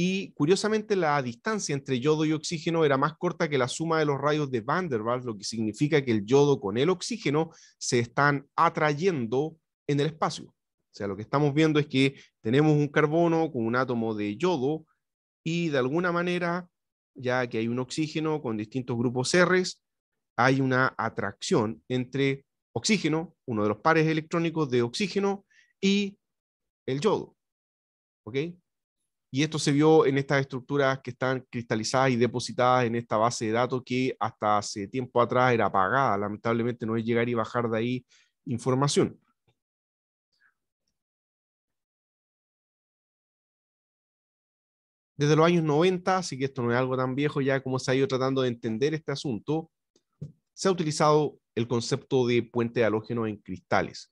S1: y curiosamente la distancia entre yodo y oxígeno era más corta que la suma de los rayos de Van der Waals, lo que significa que el yodo con el oxígeno se están atrayendo en el espacio. O sea, lo que estamos viendo es que tenemos un carbono con un átomo de yodo y de alguna manera, ya que hay un oxígeno con distintos grupos R, hay una atracción entre oxígeno, uno de los pares electrónicos de oxígeno, y el yodo. ¿Ok? Y esto se vio en estas estructuras que están cristalizadas y depositadas en esta base de datos que hasta hace tiempo atrás era apagada. Lamentablemente no es llegar y bajar de ahí información.
S2: Desde los años 90, así que esto
S1: no es algo tan viejo ya como se ha ido tratando de entender este asunto, se ha utilizado el concepto de puente de halógeno en cristales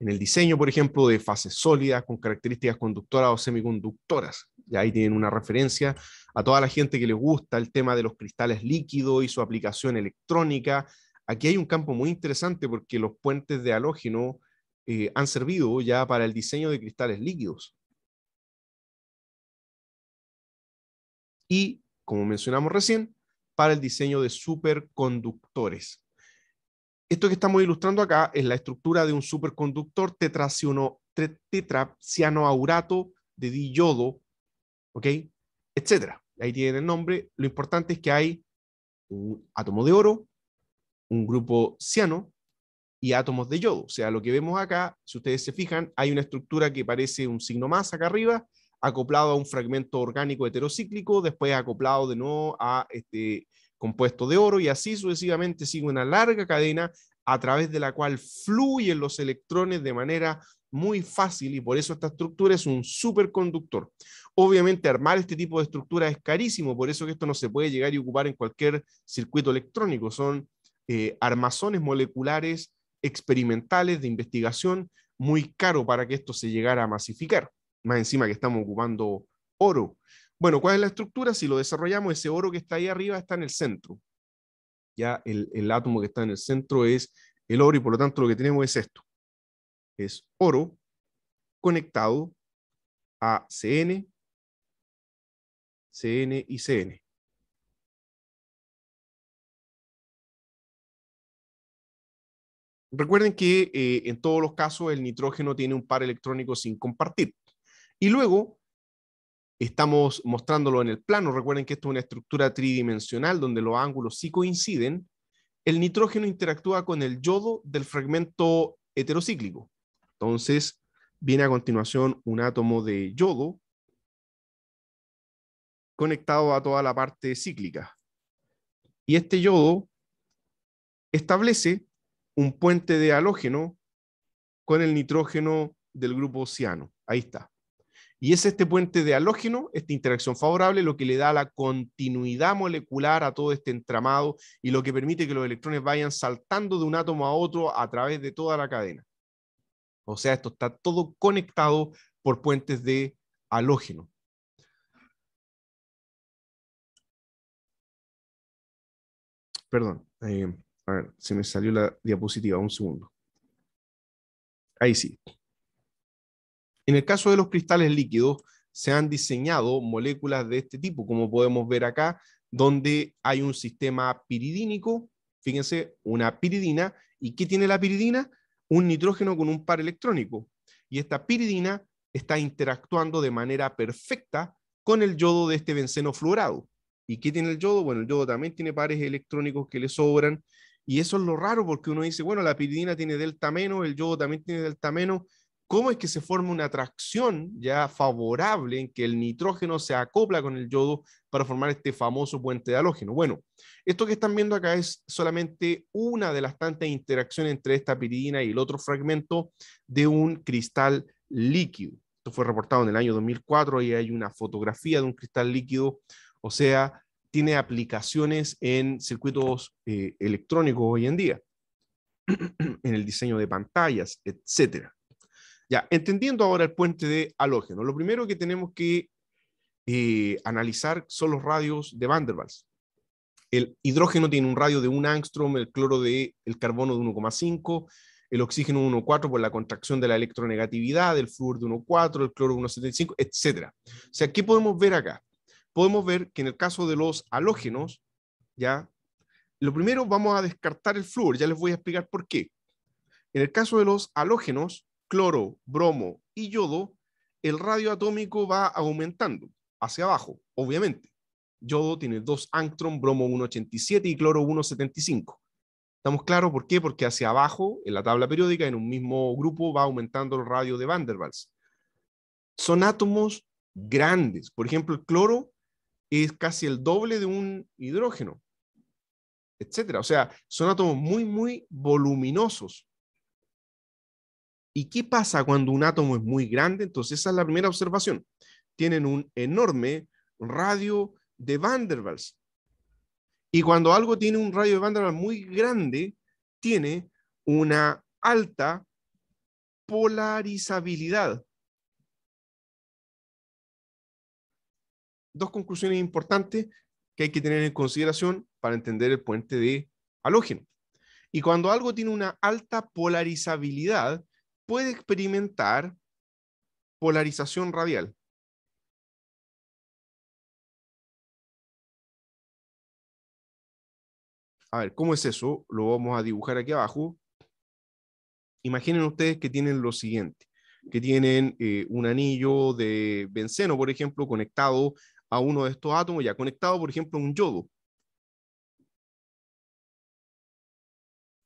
S1: en el diseño, por ejemplo, de fases sólidas con características conductoras o semiconductoras. Y ahí tienen una referencia a toda la gente que le gusta el tema de los cristales líquidos y su aplicación electrónica. Aquí hay un campo muy interesante porque los puentes de halógeno eh, han servido ya para el diseño de cristales líquidos. Y, como mencionamos recién, para el diseño de superconductores. Esto que estamos ilustrando acá es la estructura de un superconductor tetracianoaurato de diyodo, ¿ok? Etcétera. Ahí tienen el nombre. Lo importante es que hay un átomo de oro, un grupo ciano y átomos de yodo. O sea, lo que vemos acá, si ustedes se fijan, hay una estructura que parece un signo más acá arriba, acoplado a un fragmento orgánico heterocíclico, después acoplado de nuevo a este compuesto de oro y así sucesivamente sigue una larga cadena a través de la cual fluyen los electrones de manera muy fácil y por eso esta estructura es un superconductor. Obviamente armar este tipo de estructura es carísimo, por eso que esto no se puede llegar y ocupar en cualquier circuito electrónico, son eh, armazones moleculares experimentales de investigación muy caro para que esto se llegara a masificar, más encima que estamos ocupando oro. Bueno, ¿cuál es la estructura? Si lo desarrollamos, ese oro que está ahí arriba está en el centro. Ya el, átomo que está en el centro es el oro y por lo tanto lo que tenemos es esto. Es oro conectado a CN, CN y CN. Recuerden que eh, en todos los casos el nitrógeno tiene un par electrónico sin compartir. Y luego Estamos mostrándolo en el plano. Recuerden que esto es una estructura tridimensional donde los ángulos sí coinciden. El nitrógeno interactúa con el yodo del fragmento heterocíclico. Entonces, viene a continuación un átomo de yodo conectado a toda la parte cíclica. Y este yodo establece un puente de halógeno con el nitrógeno del grupo ciano. Ahí está. Y es este puente de halógeno, esta interacción favorable, lo que le da la continuidad molecular a todo este entramado y lo que permite que los electrones vayan saltando de un átomo a otro a través de toda la cadena. O sea, esto está todo conectado por puentes de halógeno.
S2: Perdón, eh, a ver, se me
S1: salió la diapositiva, un segundo. Ahí sí. En el caso de los cristales líquidos, se han diseñado moléculas de este tipo, como podemos ver acá, donde hay un sistema piridínico, fíjense, una piridina. ¿Y qué tiene la piridina? Un nitrógeno con un par electrónico. Y esta piridina está interactuando de manera perfecta con el yodo de este benceno fluorado. ¿Y qué tiene el yodo? Bueno, el yodo también tiene pares electrónicos que le sobran. Y eso es lo raro porque uno dice, bueno, la piridina tiene delta menos, el yodo también tiene delta menos, cómo es que se forma una atracción ya favorable en que el nitrógeno se acopla con el yodo para formar este famoso puente de halógeno. Bueno, esto que están viendo acá es solamente una de las tantas interacciones entre esta piridina y el otro fragmento de un cristal líquido. Esto fue reportado en el año 2004 y hay una fotografía de un cristal líquido, o sea, tiene aplicaciones en circuitos eh, electrónicos hoy en día, en el diseño de pantallas, etcétera. Ya, entendiendo ahora el puente de halógeno, lo primero que tenemos que eh, analizar son los radios de Van der Waals. El hidrógeno tiene un radio de 1 angstrom, el cloro de el carbono de 1,5, el oxígeno 1,4 por la contracción de la electronegatividad, el flúor de 1,4, el cloro 1,75, etc. O sea, ¿qué podemos ver acá? Podemos ver que en el caso de los halógenos, ya, lo primero vamos a descartar el flúor, ya les voy a explicar por qué. En el caso de los halógenos, cloro, bromo y yodo, el radio atómico va aumentando hacia abajo, obviamente. Yodo tiene dos angstrom, bromo 1,87 y cloro 1,75. ¿Estamos claros por qué? Porque hacia abajo, en la tabla periódica, en un mismo grupo, va aumentando el radio de Van der Waals. Son átomos grandes. Por ejemplo, el cloro es casi el doble de un hidrógeno, etcétera. O sea, son átomos muy, muy voluminosos. ¿Y qué pasa cuando un átomo es muy grande? Entonces esa es la primera observación. Tienen un enorme radio de Van der Waals. Y cuando algo tiene un radio de Van der Waals muy grande, tiene una alta polarizabilidad.
S2: Dos conclusiones importantes
S1: que hay que tener en consideración para entender el puente de halógeno. Y cuando algo tiene una alta polarizabilidad, puede experimentar polarización radial.
S2: A ver, ¿cómo es eso? Lo vamos a
S1: dibujar aquí abajo. Imaginen ustedes que tienen lo siguiente, que tienen eh, un anillo de benceno, por ejemplo, conectado a uno de estos átomos, ya conectado, por ejemplo, a un yodo.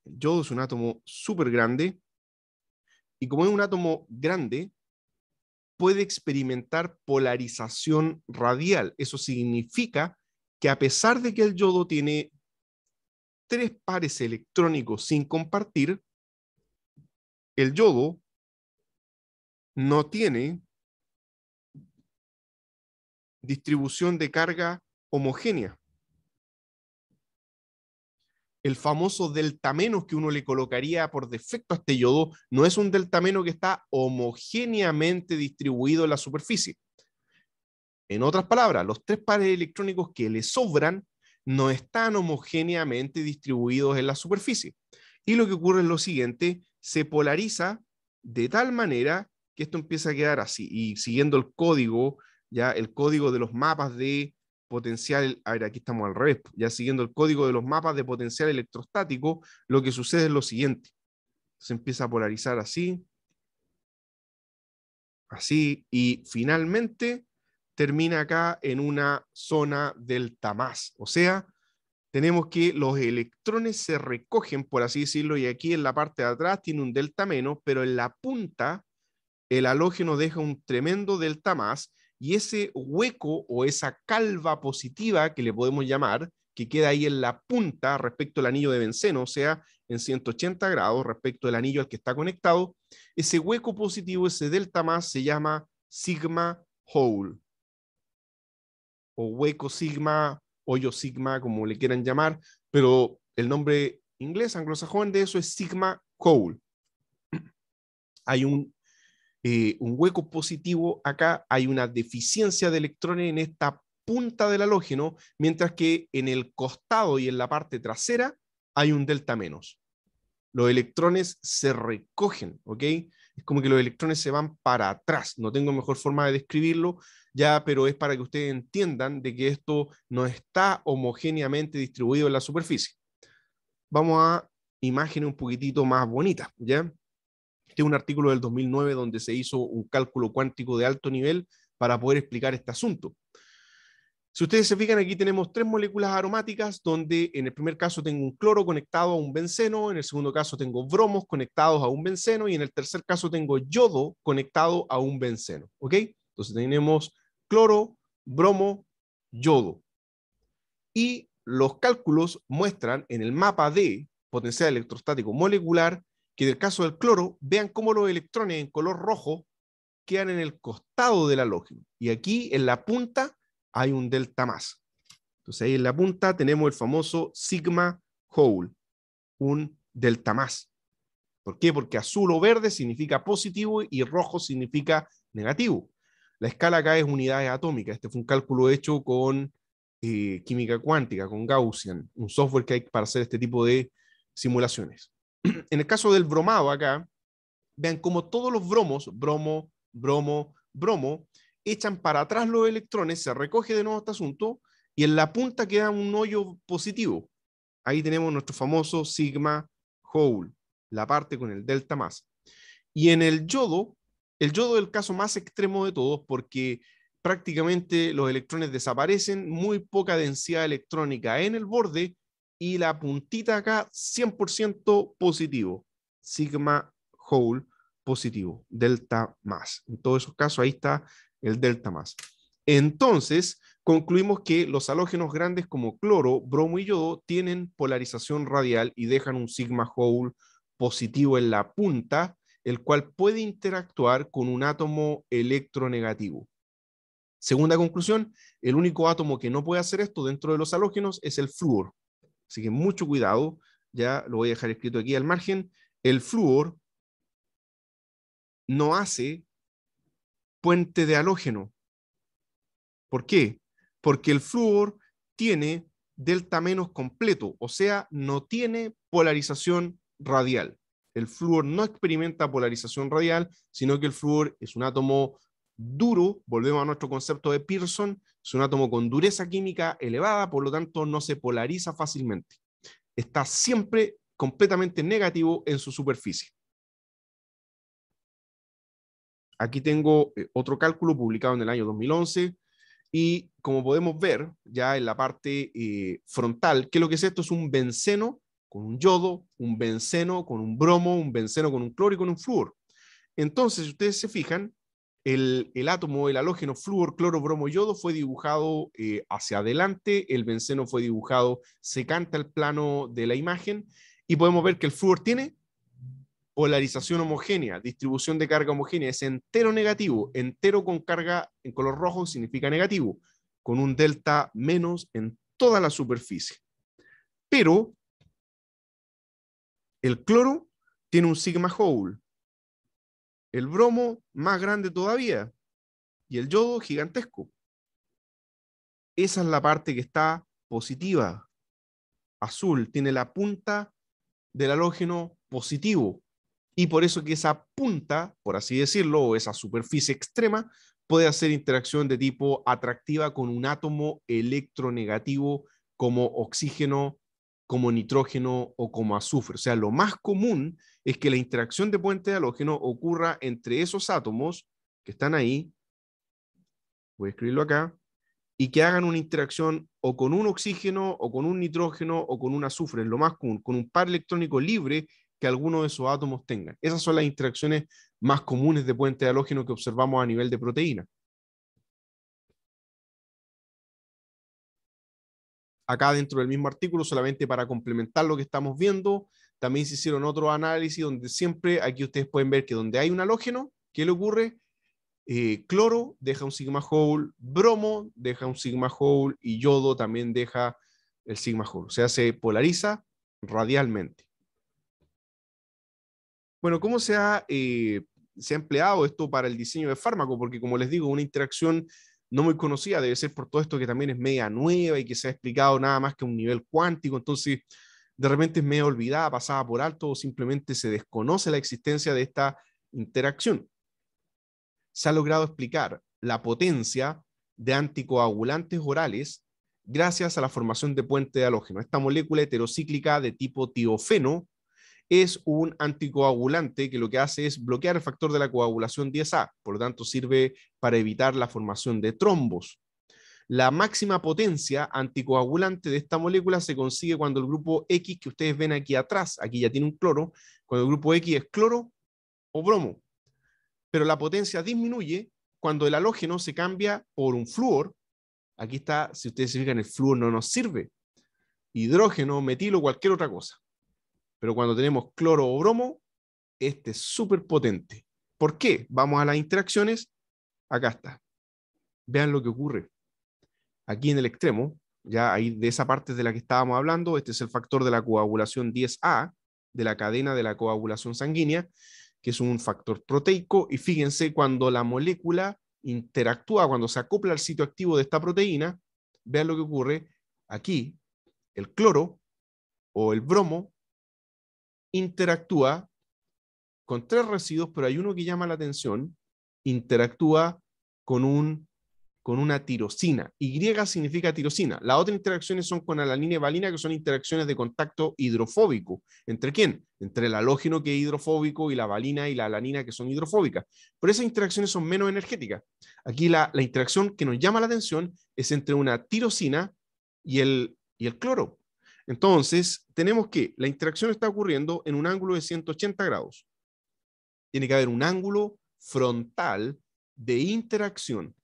S1: El yodo es un átomo súper grande y como es un átomo grande, puede experimentar polarización radial. Eso significa que a pesar de que el yodo tiene tres pares electrónicos sin compartir, el yodo
S2: no tiene distribución de carga
S1: homogénea el famoso menos que uno le colocaría por defecto a este yodo no es un menos que está homogéneamente distribuido en la superficie. En otras palabras, los tres pares electrónicos que le sobran no están homogéneamente distribuidos en la superficie. Y lo que ocurre es lo siguiente, se polariza de tal manera que esto empieza a quedar así. Y siguiendo el código, ya el código de los mapas de potencial, a ver, aquí estamos al revés, ya siguiendo el código de los mapas de potencial electrostático, lo que sucede es lo siguiente. Se empieza a polarizar así, así, y finalmente termina acá en una zona delta más. O sea, tenemos que los electrones se recogen, por así decirlo, y aquí en la parte de atrás tiene un delta menos, pero en la punta el halógeno deja un tremendo delta más y ese hueco o esa calva positiva que le podemos llamar, que queda ahí en la punta respecto al anillo de benceno, o sea, en 180 grados respecto al anillo al que está conectado, ese hueco positivo, ese delta más, se llama sigma hole, o hueco sigma, hoyo sigma, como le quieran llamar, pero el nombre inglés, anglosajón de eso es sigma hole. Hay un eh, un hueco positivo acá, hay una deficiencia de electrones en esta punta del halógeno, mientras que en el costado y en la parte trasera hay un delta menos. Los electrones se recogen, ¿ok? Es como que los electrones se van para atrás. No tengo mejor forma de describirlo ya, pero es para que ustedes entiendan de que esto no está homogéneamente distribuido en la superficie. Vamos a imágenes un poquitito más bonita ¿ya? Este es un artículo del 2009 donde se hizo un cálculo cuántico de alto nivel para poder explicar este asunto. Si ustedes se fijan, aquí tenemos tres moléculas aromáticas, donde en el primer caso tengo un cloro conectado a un benceno, en el segundo caso tengo bromos conectados a un benceno y en el tercer caso tengo yodo conectado a un benceno. ¿Ok? Entonces tenemos cloro, bromo, yodo. Y los cálculos muestran en el mapa de potencial electrostático molecular que en el caso del cloro, vean cómo los electrones en color rojo quedan en el costado del halógeno. Y aquí en la punta hay un delta más. Entonces ahí en la punta tenemos el famoso sigma Hole, un delta más. ¿Por qué? Porque azul o verde significa positivo y rojo significa negativo. La escala acá es unidades atómicas. Este fue un cálculo hecho con eh, química cuántica, con Gaussian, un software que hay para hacer este tipo de simulaciones. en el caso del bromado acá, vean como todos los bromos, bromo, bromo, bromo, echan para atrás los electrones, se recoge de nuevo este asunto y en la punta queda un hoyo positivo. Ahí tenemos nuestro famoso sigma hole, la parte con el delta más. Y en el yodo, el yodo es el caso más extremo de todos porque prácticamente los electrones desaparecen, muy poca densidad electrónica en el borde y la puntita acá 100% positivo. Sigma hole positivo, delta más. En todos esos casos ahí está el delta más. Entonces, concluimos que los halógenos grandes como cloro, bromo y yodo tienen polarización radial y dejan un sigma Hole positivo en la punta, el cual puede interactuar con un átomo electronegativo. Segunda conclusión, el único átomo que no puede hacer esto dentro de los halógenos es el flúor, Así que mucho cuidado, ya lo voy a dejar escrito aquí al margen. El flúor no hace puente de halógeno. ¿Por qué? Porque el flúor tiene delta menos completo, o sea, no tiene polarización radial. El flúor no experimenta polarización radial, sino que el flúor es un átomo duro, volvemos a nuestro concepto de Pearson, es un átomo con dureza química elevada, por lo tanto no se polariza fácilmente. Está siempre completamente negativo en su superficie. Aquí tengo eh, otro cálculo publicado en el año 2011 y como podemos ver ya en la parte eh, frontal, ¿qué es lo que es esto? Es un benceno con un yodo, un benceno con un bromo, un benceno con un cloro y con un flúor. Entonces, si ustedes se fijan, el, átomo el halógeno flúor, cloro, bromo, yodo fue dibujado eh, hacia adelante, el benceno fue dibujado secante al plano de la imagen y podemos ver que el fluor tiene polarización homogénea, distribución de carga homogénea, es entero negativo, entero con carga en color rojo significa negativo, con un delta menos en toda la superficie. Pero el cloro tiene un sigma Hole, el bromo más grande todavía y el yodo gigantesco. Esa es la parte que está positiva. Azul tiene la punta del halógeno positivo y por eso que esa punta, por así decirlo, o esa superficie extrema, puede hacer interacción de tipo atractiva con un átomo electronegativo como oxígeno como nitrógeno o como azufre. O sea, lo más común es que la interacción de puente de halógeno ocurra entre esos átomos que están ahí, voy a escribirlo acá, y que hagan una interacción o con un oxígeno o con un nitrógeno o con un azufre, es lo más común, con un par electrónico libre que alguno de esos átomos tenga. Esas son las interacciones más comunes de puente de halógeno que observamos a nivel de proteína. acá dentro del mismo artículo, solamente para complementar lo que estamos viendo. También se hicieron otro análisis donde siempre, aquí ustedes pueden ver que donde hay un halógeno, ¿qué le ocurre? Eh, cloro deja un sigma hole, bromo deja un sigma hole y yodo también deja el sigma hole. O sea, se polariza radialmente. Bueno, ¿cómo se ha, eh, se ha empleado esto para el diseño de fármaco? Porque como les digo, una interacción no muy conocida, debe ser por todo esto que también es media nueva y que se ha explicado nada más que a un nivel cuántico, entonces de repente es media olvidada, pasada por alto o simplemente se desconoce la existencia de esta interacción. Se ha logrado explicar la potencia de anticoagulantes orales gracias a la formación de puente de halógeno, esta molécula heterocíclica de tipo tiofeno es un anticoagulante que lo que hace es bloquear el factor de la coagulación 10A, por lo tanto sirve para evitar la formación de trombos. La máxima potencia anticoagulante de esta molécula se consigue cuando el grupo X que ustedes ven aquí atrás, aquí ya tiene un cloro, cuando el grupo X es cloro o bromo. Pero la potencia disminuye cuando el halógeno se cambia por un flúor. Aquí está, si ustedes se fijan, el flúor no nos sirve. Hidrógeno, metilo, cualquier otra cosa. Pero cuando tenemos cloro o bromo, este es súper potente. ¿Por qué? Vamos a las interacciones. Acá está. Vean lo que ocurre. Aquí en el extremo, ya ahí de esa parte de la que estábamos hablando, este es el factor de la coagulación 10A, de la cadena de la coagulación sanguínea, que es un factor proteico. Y fíjense, cuando la molécula interactúa, cuando se acopla al sitio activo de esta proteína, vean lo que ocurre. Aquí, el cloro o el bromo interactúa con tres residuos, pero hay uno que llama la atención, interactúa con, un, con una tirosina. Y significa tirosina. Las otras interacciones son con alanina y valina, que son interacciones de contacto hidrofóbico. ¿Entre quién? Entre el halógeno, que es hidrofóbico, y la valina y la alanina, que son hidrofóbicas. Pero esas interacciones son menos energéticas. Aquí la, interacción que nos llama la atención es entre una tirosina y el, y el cloro. Entonces, tenemos que la interacción está ocurriendo en un ángulo de 180 grados. Tiene que haber un ángulo frontal de interacción.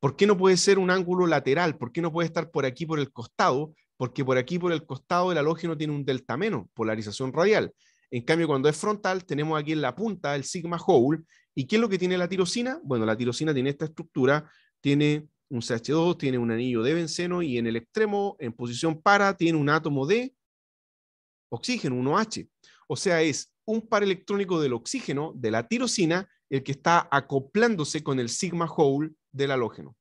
S1: ¿Por qué no puede ser un ángulo lateral? ¿Por qué no puede estar por aquí por el costado? Porque por aquí por el costado el halógeno tiene un delta menos, polarización radial. En cambio, cuando es frontal, tenemos aquí en la punta el sigma Hole. ¿Y qué es lo que tiene la tirosina? Bueno, la tirosina tiene esta estructura, tiene un CH2 tiene un anillo de benceno y en el extremo, en posición para, tiene un átomo de oxígeno, un OH. O sea, es un par electrónico del oxígeno, de la tirosina, el que está acoplándose con el sigma hole del halógeno.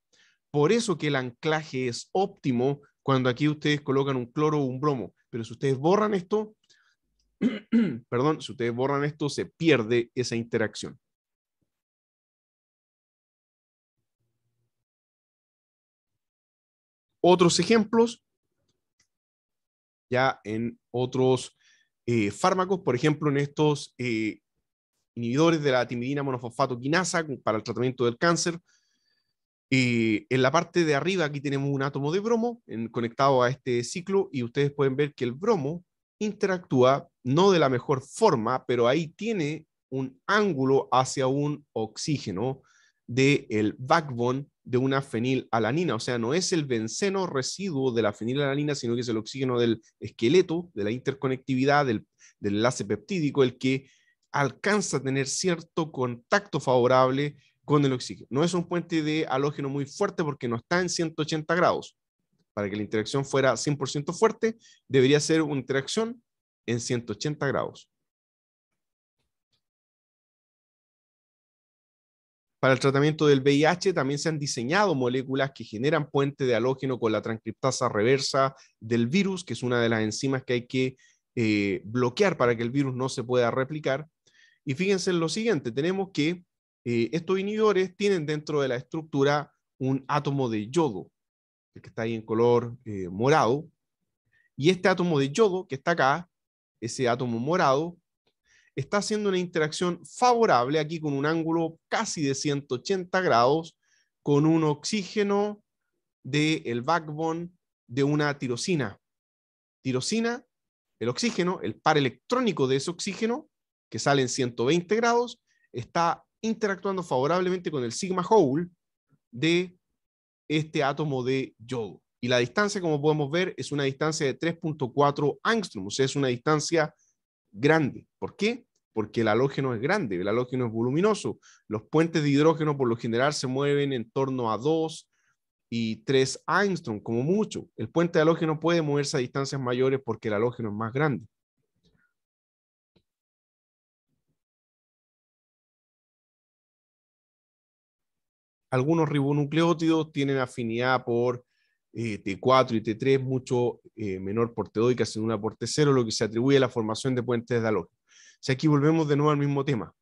S1: Por eso que el anclaje es óptimo cuando aquí ustedes colocan un cloro o un bromo. Pero si ustedes borran esto, perdón, si ustedes borran esto, se pierde esa interacción.
S2: otros ejemplos
S1: ya en otros eh, fármacos, por ejemplo, en estos eh, inhibidores de la timidina monofosfato quinasa para el tratamiento del cáncer. Eh, en la parte de arriba aquí tenemos un átomo de bromo conectado a este ciclo y ustedes pueden ver que el bromo interactúa no de la mejor forma, pero ahí tiene un ángulo hacia un oxígeno del backbone de una fenilalanina, o sea, no es el benceno residuo de la fenilalanina, sino que es el oxígeno del esqueleto, de la interconectividad, del, del enlace peptídico, el que alcanza a tener cierto contacto favorable con el oxígeno. No es un puente de halógeno muy fuerte porque no está en 180 grados. Para que la interacción fuera 100% fuerte, debería ser una interacción en 180 grados. Para el tratamiento del VIH también se han diseñado moléculas que generan puente de halógeno con la transcriptasa reversa del virus, que es una de las enzimas que hay que eh, bloquear para que el virus no se pueda replicar. Y fíjense en lo siguiente, tenemos que eh, estos inhibidores tienen dentro de la estructura un átomo de yodo, el que está ahí en color eh, morado, y este átomo de yodo que está acá, ese átomo morado, está haciendo una interacción favorable aquí con un ángulo casi de 180 grados con un oxígeno del el backbone de una tirosina. Tirosina, el oxígeno, el par electrónico de ese oxígeno, que sale en 120 grados, está interactuando favorablemente con el sigma Hole de este átomo de yodo. Y la distancia, como podemos ver, es una distancia de 3.4 angstrom, o sea, es una distancia grande. ¿Por qué? porque el halógeno es grande, el halógeno es voluminoso. Los puentes de hidrógeno por lo general se mueven en torno a 2 y 3 angstrom como mucho. El puente de halógeno puede moverse a distancias mayores porque el halógeno es más grande. Algunos ribonucleótidos tienen afinidad por eh, T4 y T3 mucho eh, menor por T2 una por T0, lo que se atribuye a la formación de puentes de halógeno. Si aquí volvemos de nuevo al mismo tema.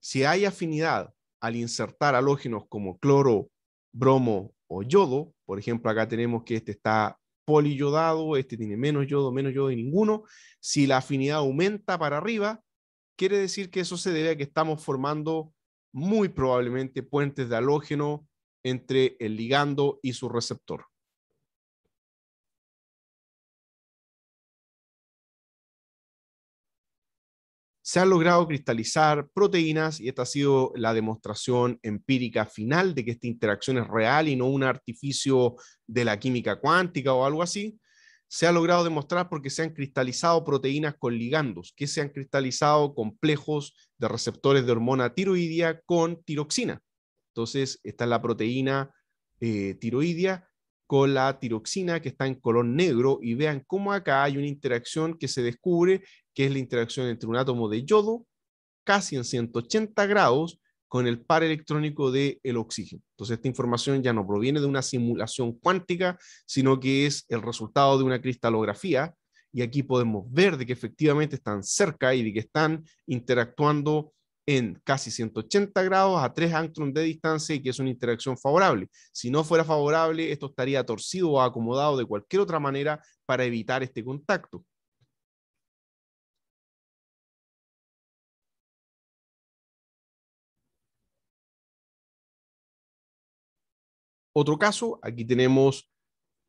S1: Si hay afinidad al insertar halógenos como cloro, bromo o yodo, por ejemplo, acá tenemos que este está poliyodado, este tiene menos yodo, menos yodo y ninguno. Si la afinidad aumenta para arriba, quiere decir que eso se debe a que estamos formando muy probablemente puentes de halógeno entre el ligando y su receptor. se han logrado cristalizar proteínas y esta ha sido la demostración empírica final de que esta interacción es real y no un artificio de la química cuántica o algo así. Se ha logrado demostrar porque se han cristalizado proteínas con ligandos, que se han cristalizado complejos de receptores de hormona tiroidea con tiroxina. Entonces, esta es la proteína eh, tiroidea con la tiroxina que está en color negro y vean cómo acá hay una interacción que se descubre que es la interacción entre un átomo de yodo, casi en 180 grados, con el par electrónico del oxígeno. Entonces, esta información ya no proviene de una simulación cuántica, sino que es el resultado de una cristalografía. Y aquí podemos ver de que efectivamente están cerca y de que están interactuando en casi 180 grados a 3 angstrom de distancia y que es una interacción favorable. Si no fuera favorable, esto estaría torcido o acomodado de cualquier otra manera para evitar este contacto. Otro caso, aquí tenemos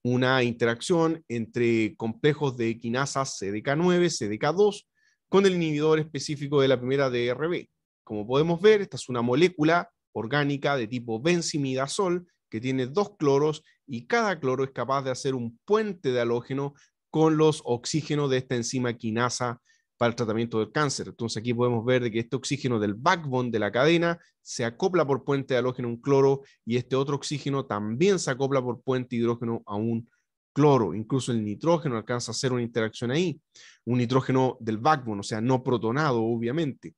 S1: una interacción entre complejos de quinasas CDK9, CDK2, con el inhibidor específico de la primera DRB. Como podemos ver, esta es una molécula orgánica de tipo benzimidazol que tiene dos cloros y cada cloro es capaz de hacer un puente de halógeno con los oxígenos de esta enzima quinasa para el tratamiento del cáncer. Entonces aquí podemos ver de que este oxígeno del backbone de la cadena se acopla por puente de halógeno a un cloro y este otro oxígeno también se acopla por puente de hidrógeno a un cloro. Incluso el nitrógeno alcanza a hacer una interacción ahí. Un nitrógeno del backbone, o sea, no protonado, obviamente.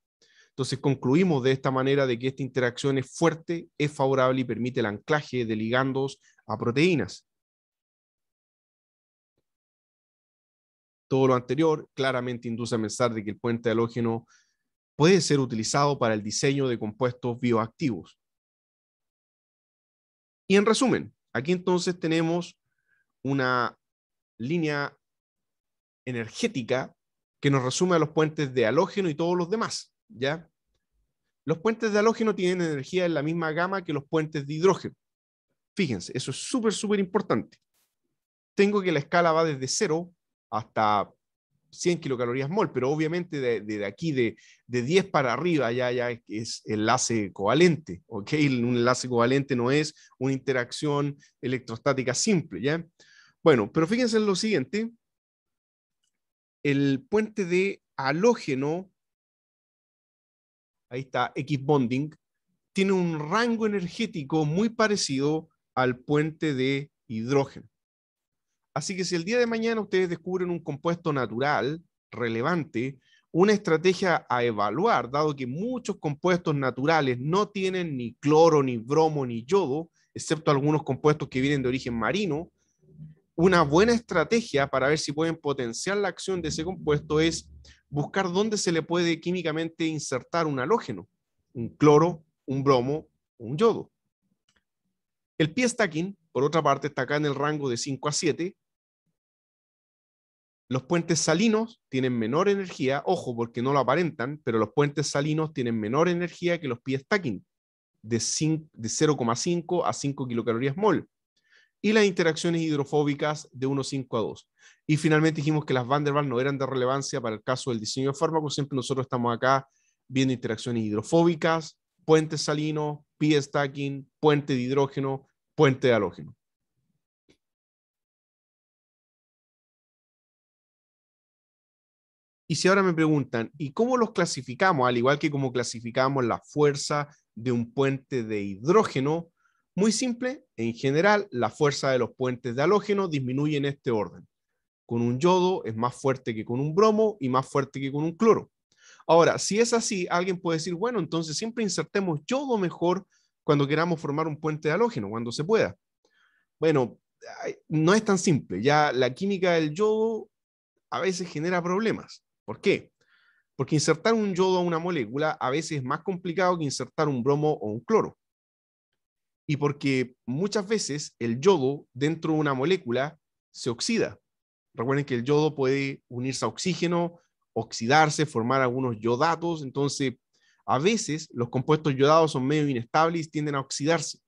S1: Entonces concluimos de esta manera de que esta interacción es fuerte, es favorable y permite el anclaje de ligandos a proteínas. Todo lo anterior claramente induce a pensar de que el puente de halógeno puede ser utilizado para el diseño de compuestos bioactivos. Y en resumen, aquí entonces tenemos una línea energética que nos resume a los puentes de halógeno y todos los demás, ¿ya? Los puentes de halógeno tienen energía en la misma gama que los puentes de hidrógeno. Fíjense, eso es súper, súper importante. Tengo que la escala va desde cero, hasta 100 kilocalorías mol, pero obviamente de, aquí de, 10 para arriba ya, ya es, enlace covalente, ¿ok? Un enlace covalente no es una interacción electrostática simple, ¿ya? Bueno, pero fíjense en lo siguiente, el puente de halógeno, ahí está, X bonding, tiene un rango energético muy parecido al puente de hidrógeno. Así que si el día de mañana ustedes descubren un compuesto natural relevante, una estrategia a evaluar, dado que muchos compuestos naturales no tienen ni cloro, ni bromo, ni yodo, excepto algunos compuestos que vienen de origen marino, una buena estrategia para ver si pueden potenciar la acción de ese compuesto es buscar dónde se le puede químicamente insertar un halógeno, un cloro, un bromo, un yodo. El pie stacking, por otra parte, está acá en el rango de 5 a 7. Los puentes salinos tienen menor energía, ojo, porque no lo aparentan, pero los puentes salinos tienen menor energía que los pi stacking, de, 0,5 a 5 kilocalorías mol. Y las interacciones hidrofóbicas de 1,5 a 2. Y finalmente dijimos que las Van der Waals no eran de relevancia para el caso del diseño de fármacos. Siempre nosotros estamos acá viendo interacciones hidrofóbicas, puentes salinos, pie stacking, puente de hidrógeno, puente halógeno. Y si ahora me preguntan, ¿y cómo los clasificamos? Al igual que como clasificamos la fuerza de un puente de hidrógeno, muy simple, en general la fuerza de los puentes de halógeno disminuye en este orden. Con un yodo es más fuerte que con un bromo y más fuerte que con un cloro. Ahora, si es así, alguien puede decir, bueno, entonces siempre insertemos yodo mejor cuando queramos formar un puente de halógeno, cuando se pueda. Bueno, no es tan simple. Ya la química del yodo a veces genera problemas. ¿Por qué? Porque insertar un yodo a una molécula a veces es más complicado que insertar un bromo o un cloro. Y porque muchas veces el yodo dentro de una molécula se oxida. Recuerden que el yodo puede unirse a oxígeno, oxidarse, formar algunos yodatos, entonces a veces los compuestos yodados son medio inestables y tienden a oxidarse.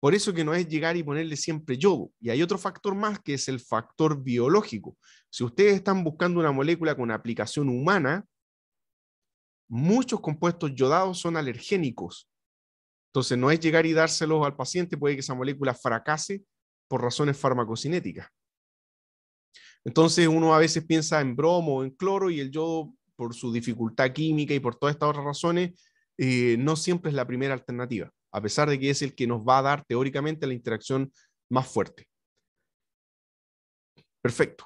S1: Por eso que no es llegar y ponerle siempre yodo. Y hay otro factor más que es el factor biológico. Si ustedes están buscando una molécula con aplicación humana, muchos compuestos yodados son alergénicos. Entonces no es llegar y dárselos al paciente, puede que esa molécula fracase por razones farmacocinéticas. Entonces uno a veces piensa en bromo o en cloro y el yodo por su dificultad química y por todas estas otras razones, eh, no siempre es la primera alternativa, a pesar de que es el que nos va a dar teóricamente la interacción más fuerte. Perfecto.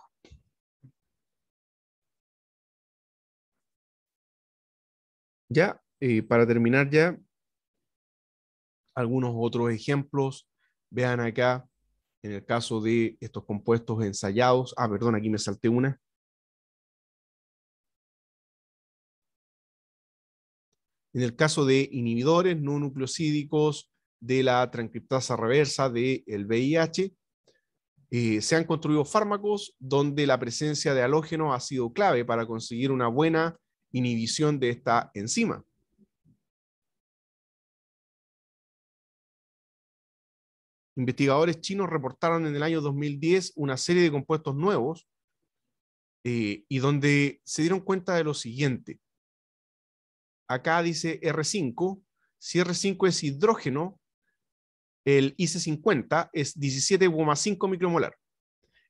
S1: Ya, eh, para terminar ya, algunos otros ejemplos. Vean acá, en el caso de estos compuestos ensayados, ah, perdón, aquí me salté una, En el caso de inhibidores no nucleosídicos de la transcriptasa reversa del VIH, eh, se han construido fármacos donde la presencia de halógeno ha sido clave para conseguir una buena inhibición de esta enzima. Investigadores chinos reportaron en el año 2010 una serie de compuestos nuevos eh, y donde se dieron cuenta de lo siguiente acá dice R5, si R5 es hidrógeno, el IC50 es 17,5 micromolar.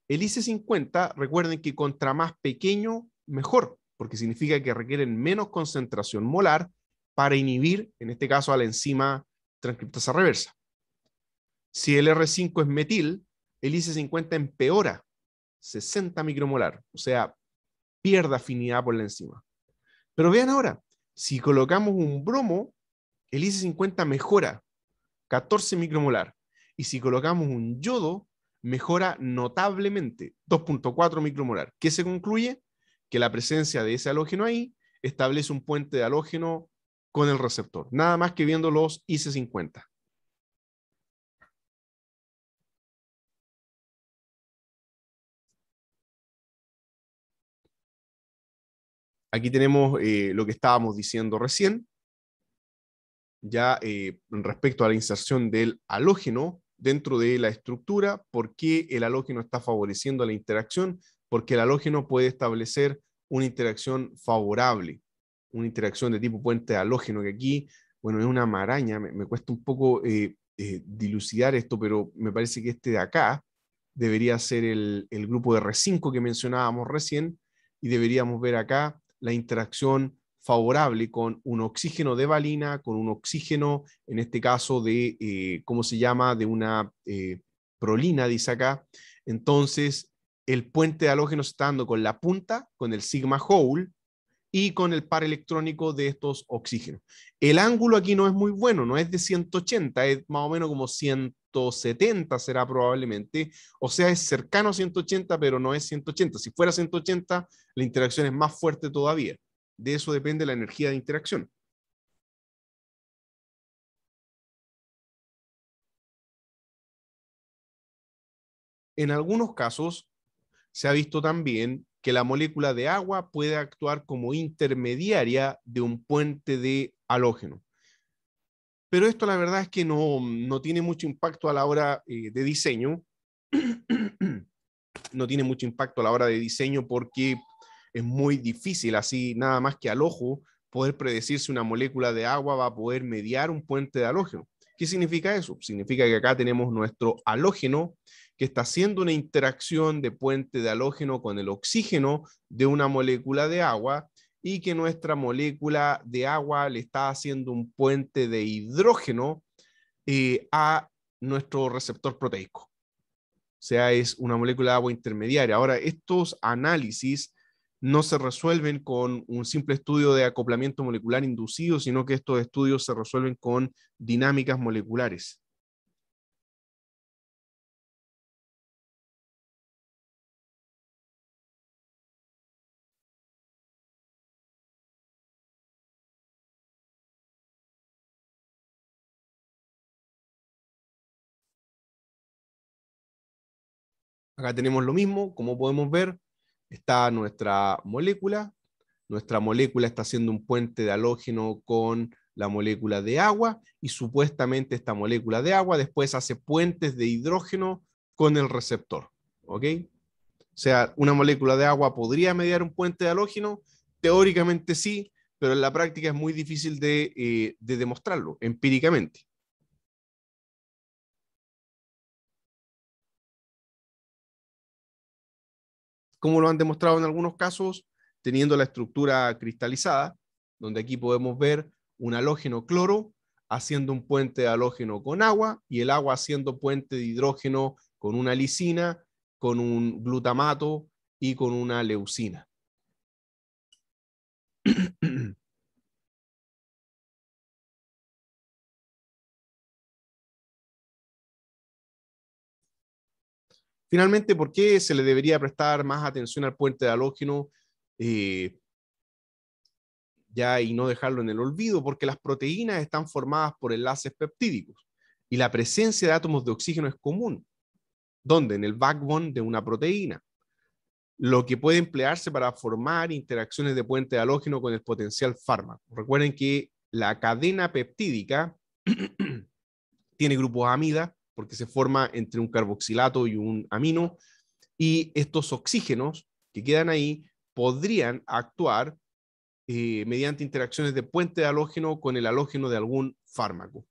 S1: El IC50, recuerden que contra más pequeño, mejor, porque significa que requieren menos concentración molar para inhibir, en este caso, a la enzima transcriptasa reversa. Si el R5 es metil, el IC50 empeora 60 micromolar, o sea, pierde afinidad por la enzima. Pero vean ahora, si colocamos un bromo, el IC50 mejora 14 micromolar. Y si colocamos un yodo, mejora notablemente 2.4 micromolar. ¿Qué se concluye? Que la presencia de ese halógeno ahí establece un puente de halógeno con el receptor, nada más que viendo los IC50.
S2: Aquí tenemos
S1: eh, lo que estábamos diciendo recién, ya eh, respecto a la inserción del halógeno dentro de la estructura, por qué el halógeno está favoreciendo la interacción, porque el halógeno puede establecer una interacción favorable, una interacción de tipo puente de halógeno, que aquí, bueno, es una maraña, me, cuesta un poco eh, dilucidar esto, pero me parece que este de acá debería ser el, el grupo de R5 que mencionábamos recién, y deberíamos ver acá la interacción favorable con un oxígeno de valina, con un oxígeno, en este caso de, eh, ¿cómo se llama?, de una eh, prolina, dice acá. Entonces, el puente de halógeno se está dando con la punta, con el sigma Hole y con el par electrónico de estos oxígenos. El ángulo aquí no es muy bueno, no es de 180, es más o menos como 100, 170 será probablemente, o sea, es cercano a 180, pero no es 180. Si fuera 180, la interacción es más fuerte todavía. De eso depende la energía de interacción.
S2: En algunos casos,
S1: se ha visto también que la molécula de agua puede actuar como intermediaria de un puente de halógeno pero esto la verdad es que no, no tiene mucho impacto a la hora eh, de diseño. no tiene mucho impacto a la hora de diseño porque es muy difícil, así nada más que al ojo, poder predecir si una molécula de agua va a poder mediar un puente de halógeno. ¿Qué significa eso? Significa que acá tenemos nuestro halógeno que está haciendo una interacción de puente de halógeno con el oxígeno de una molécula de agua y que nuestra molécula de agua le está haciendo un puente de hidrógeno eh, a nuestro receptor proteico. O sea, es una molécula de agua intermediaria. Ahora, estos análisis no se resuelven con un simple estudio de acoplamiento molecular inducido, sino que estos estudios se resuelven con dinámicas
S2: moleculares. Acá tenemos
S1: lo mismo, como podemos ver, está nuestra molécula. Nuestra molécula está haciendo un puente de halógeno con la molécula de agua y supuestamente esta molécula de agua después hace puentes de hidrógeno con el receptor. ¿Ok? O sea, una molécula de agua podría mediar un puente de halógeno, teóricamente sí, pero en la práctica es muy difícil de eh, demostrarlo empíricamente. como lo han demostrado en algunos casos, teniendo la estructura cristalizada, donde aquí podemos ver un halógeno cloro haciendo un puente de halógeno con agua y el agua haciendo puente de hidrógeno con una lisina, con un glutamato y con una leucina.
S2: Finalmente, ¿por qué se
S1: le debería prestar más atención al puente de halógeno eh, ya y no dejarlo en el olvido? Porque las proteínas están formadas por enlaces peptídicos y la presencia de átomos de oxígeno es común. ¿Dónde? En el backbone de una proteína lo que puede emplearse para formar interacciones de puente de halógeno con el potencial fármaco. Recuerden que la cadena peptídica tiene grupos amida, porque se forma entre un carboxilato y un amino, y estos oxígenos que quedan ahí podrían actuar eh, mediante interacciones de puente de halógeno con el halógeno de algún fármaco.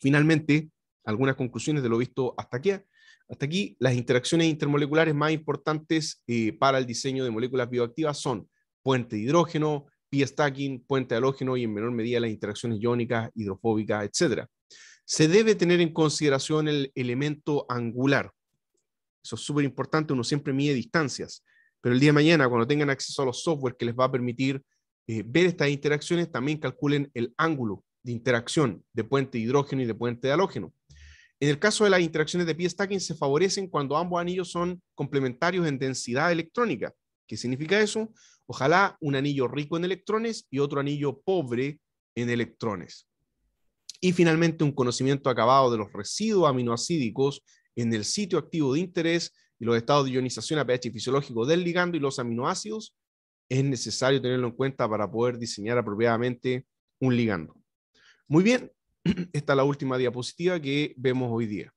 S1: Finalmente, algunas conclusiones de lo visto hasta aquí. Hasta aquí, las interacciones intermoleculares más importantes eh, para el diseño de moléculas bioactivas son puente de hidrógeno, p stacking puente de halógeno y en menor medida las interacciones iónicas, hidrofóbicas, etc se debe tener en consideración el elemento angular. Eso es súper importante, uno siempre mide distancias, pero el día de mañana, cuando tengan acceso a los software que les va a permitir eh, ver estas interacciones, también calculen el ángulo de interacción de puente de hidrógeno y de puente de halógeno. En el caso de las interacciones de pi-stacking se favorecen cuando ambos anillos son complementarios en densidad electrónica. ¿Qué significa eso? Ojalá un anillo rico en electrones y otro anillo pobre en electrones. Y finalmente, un conocimiento acabado de los residuos aminoacídicos en el sitio activo de interés y los estados de ionización a pH fisiológico del ligando y los aminoácidos, es necesario tenerlo en cuenta para poder diseñar apropiadamente un ligando. Muy bien, esta es la última diapositiva que vemos hoy día.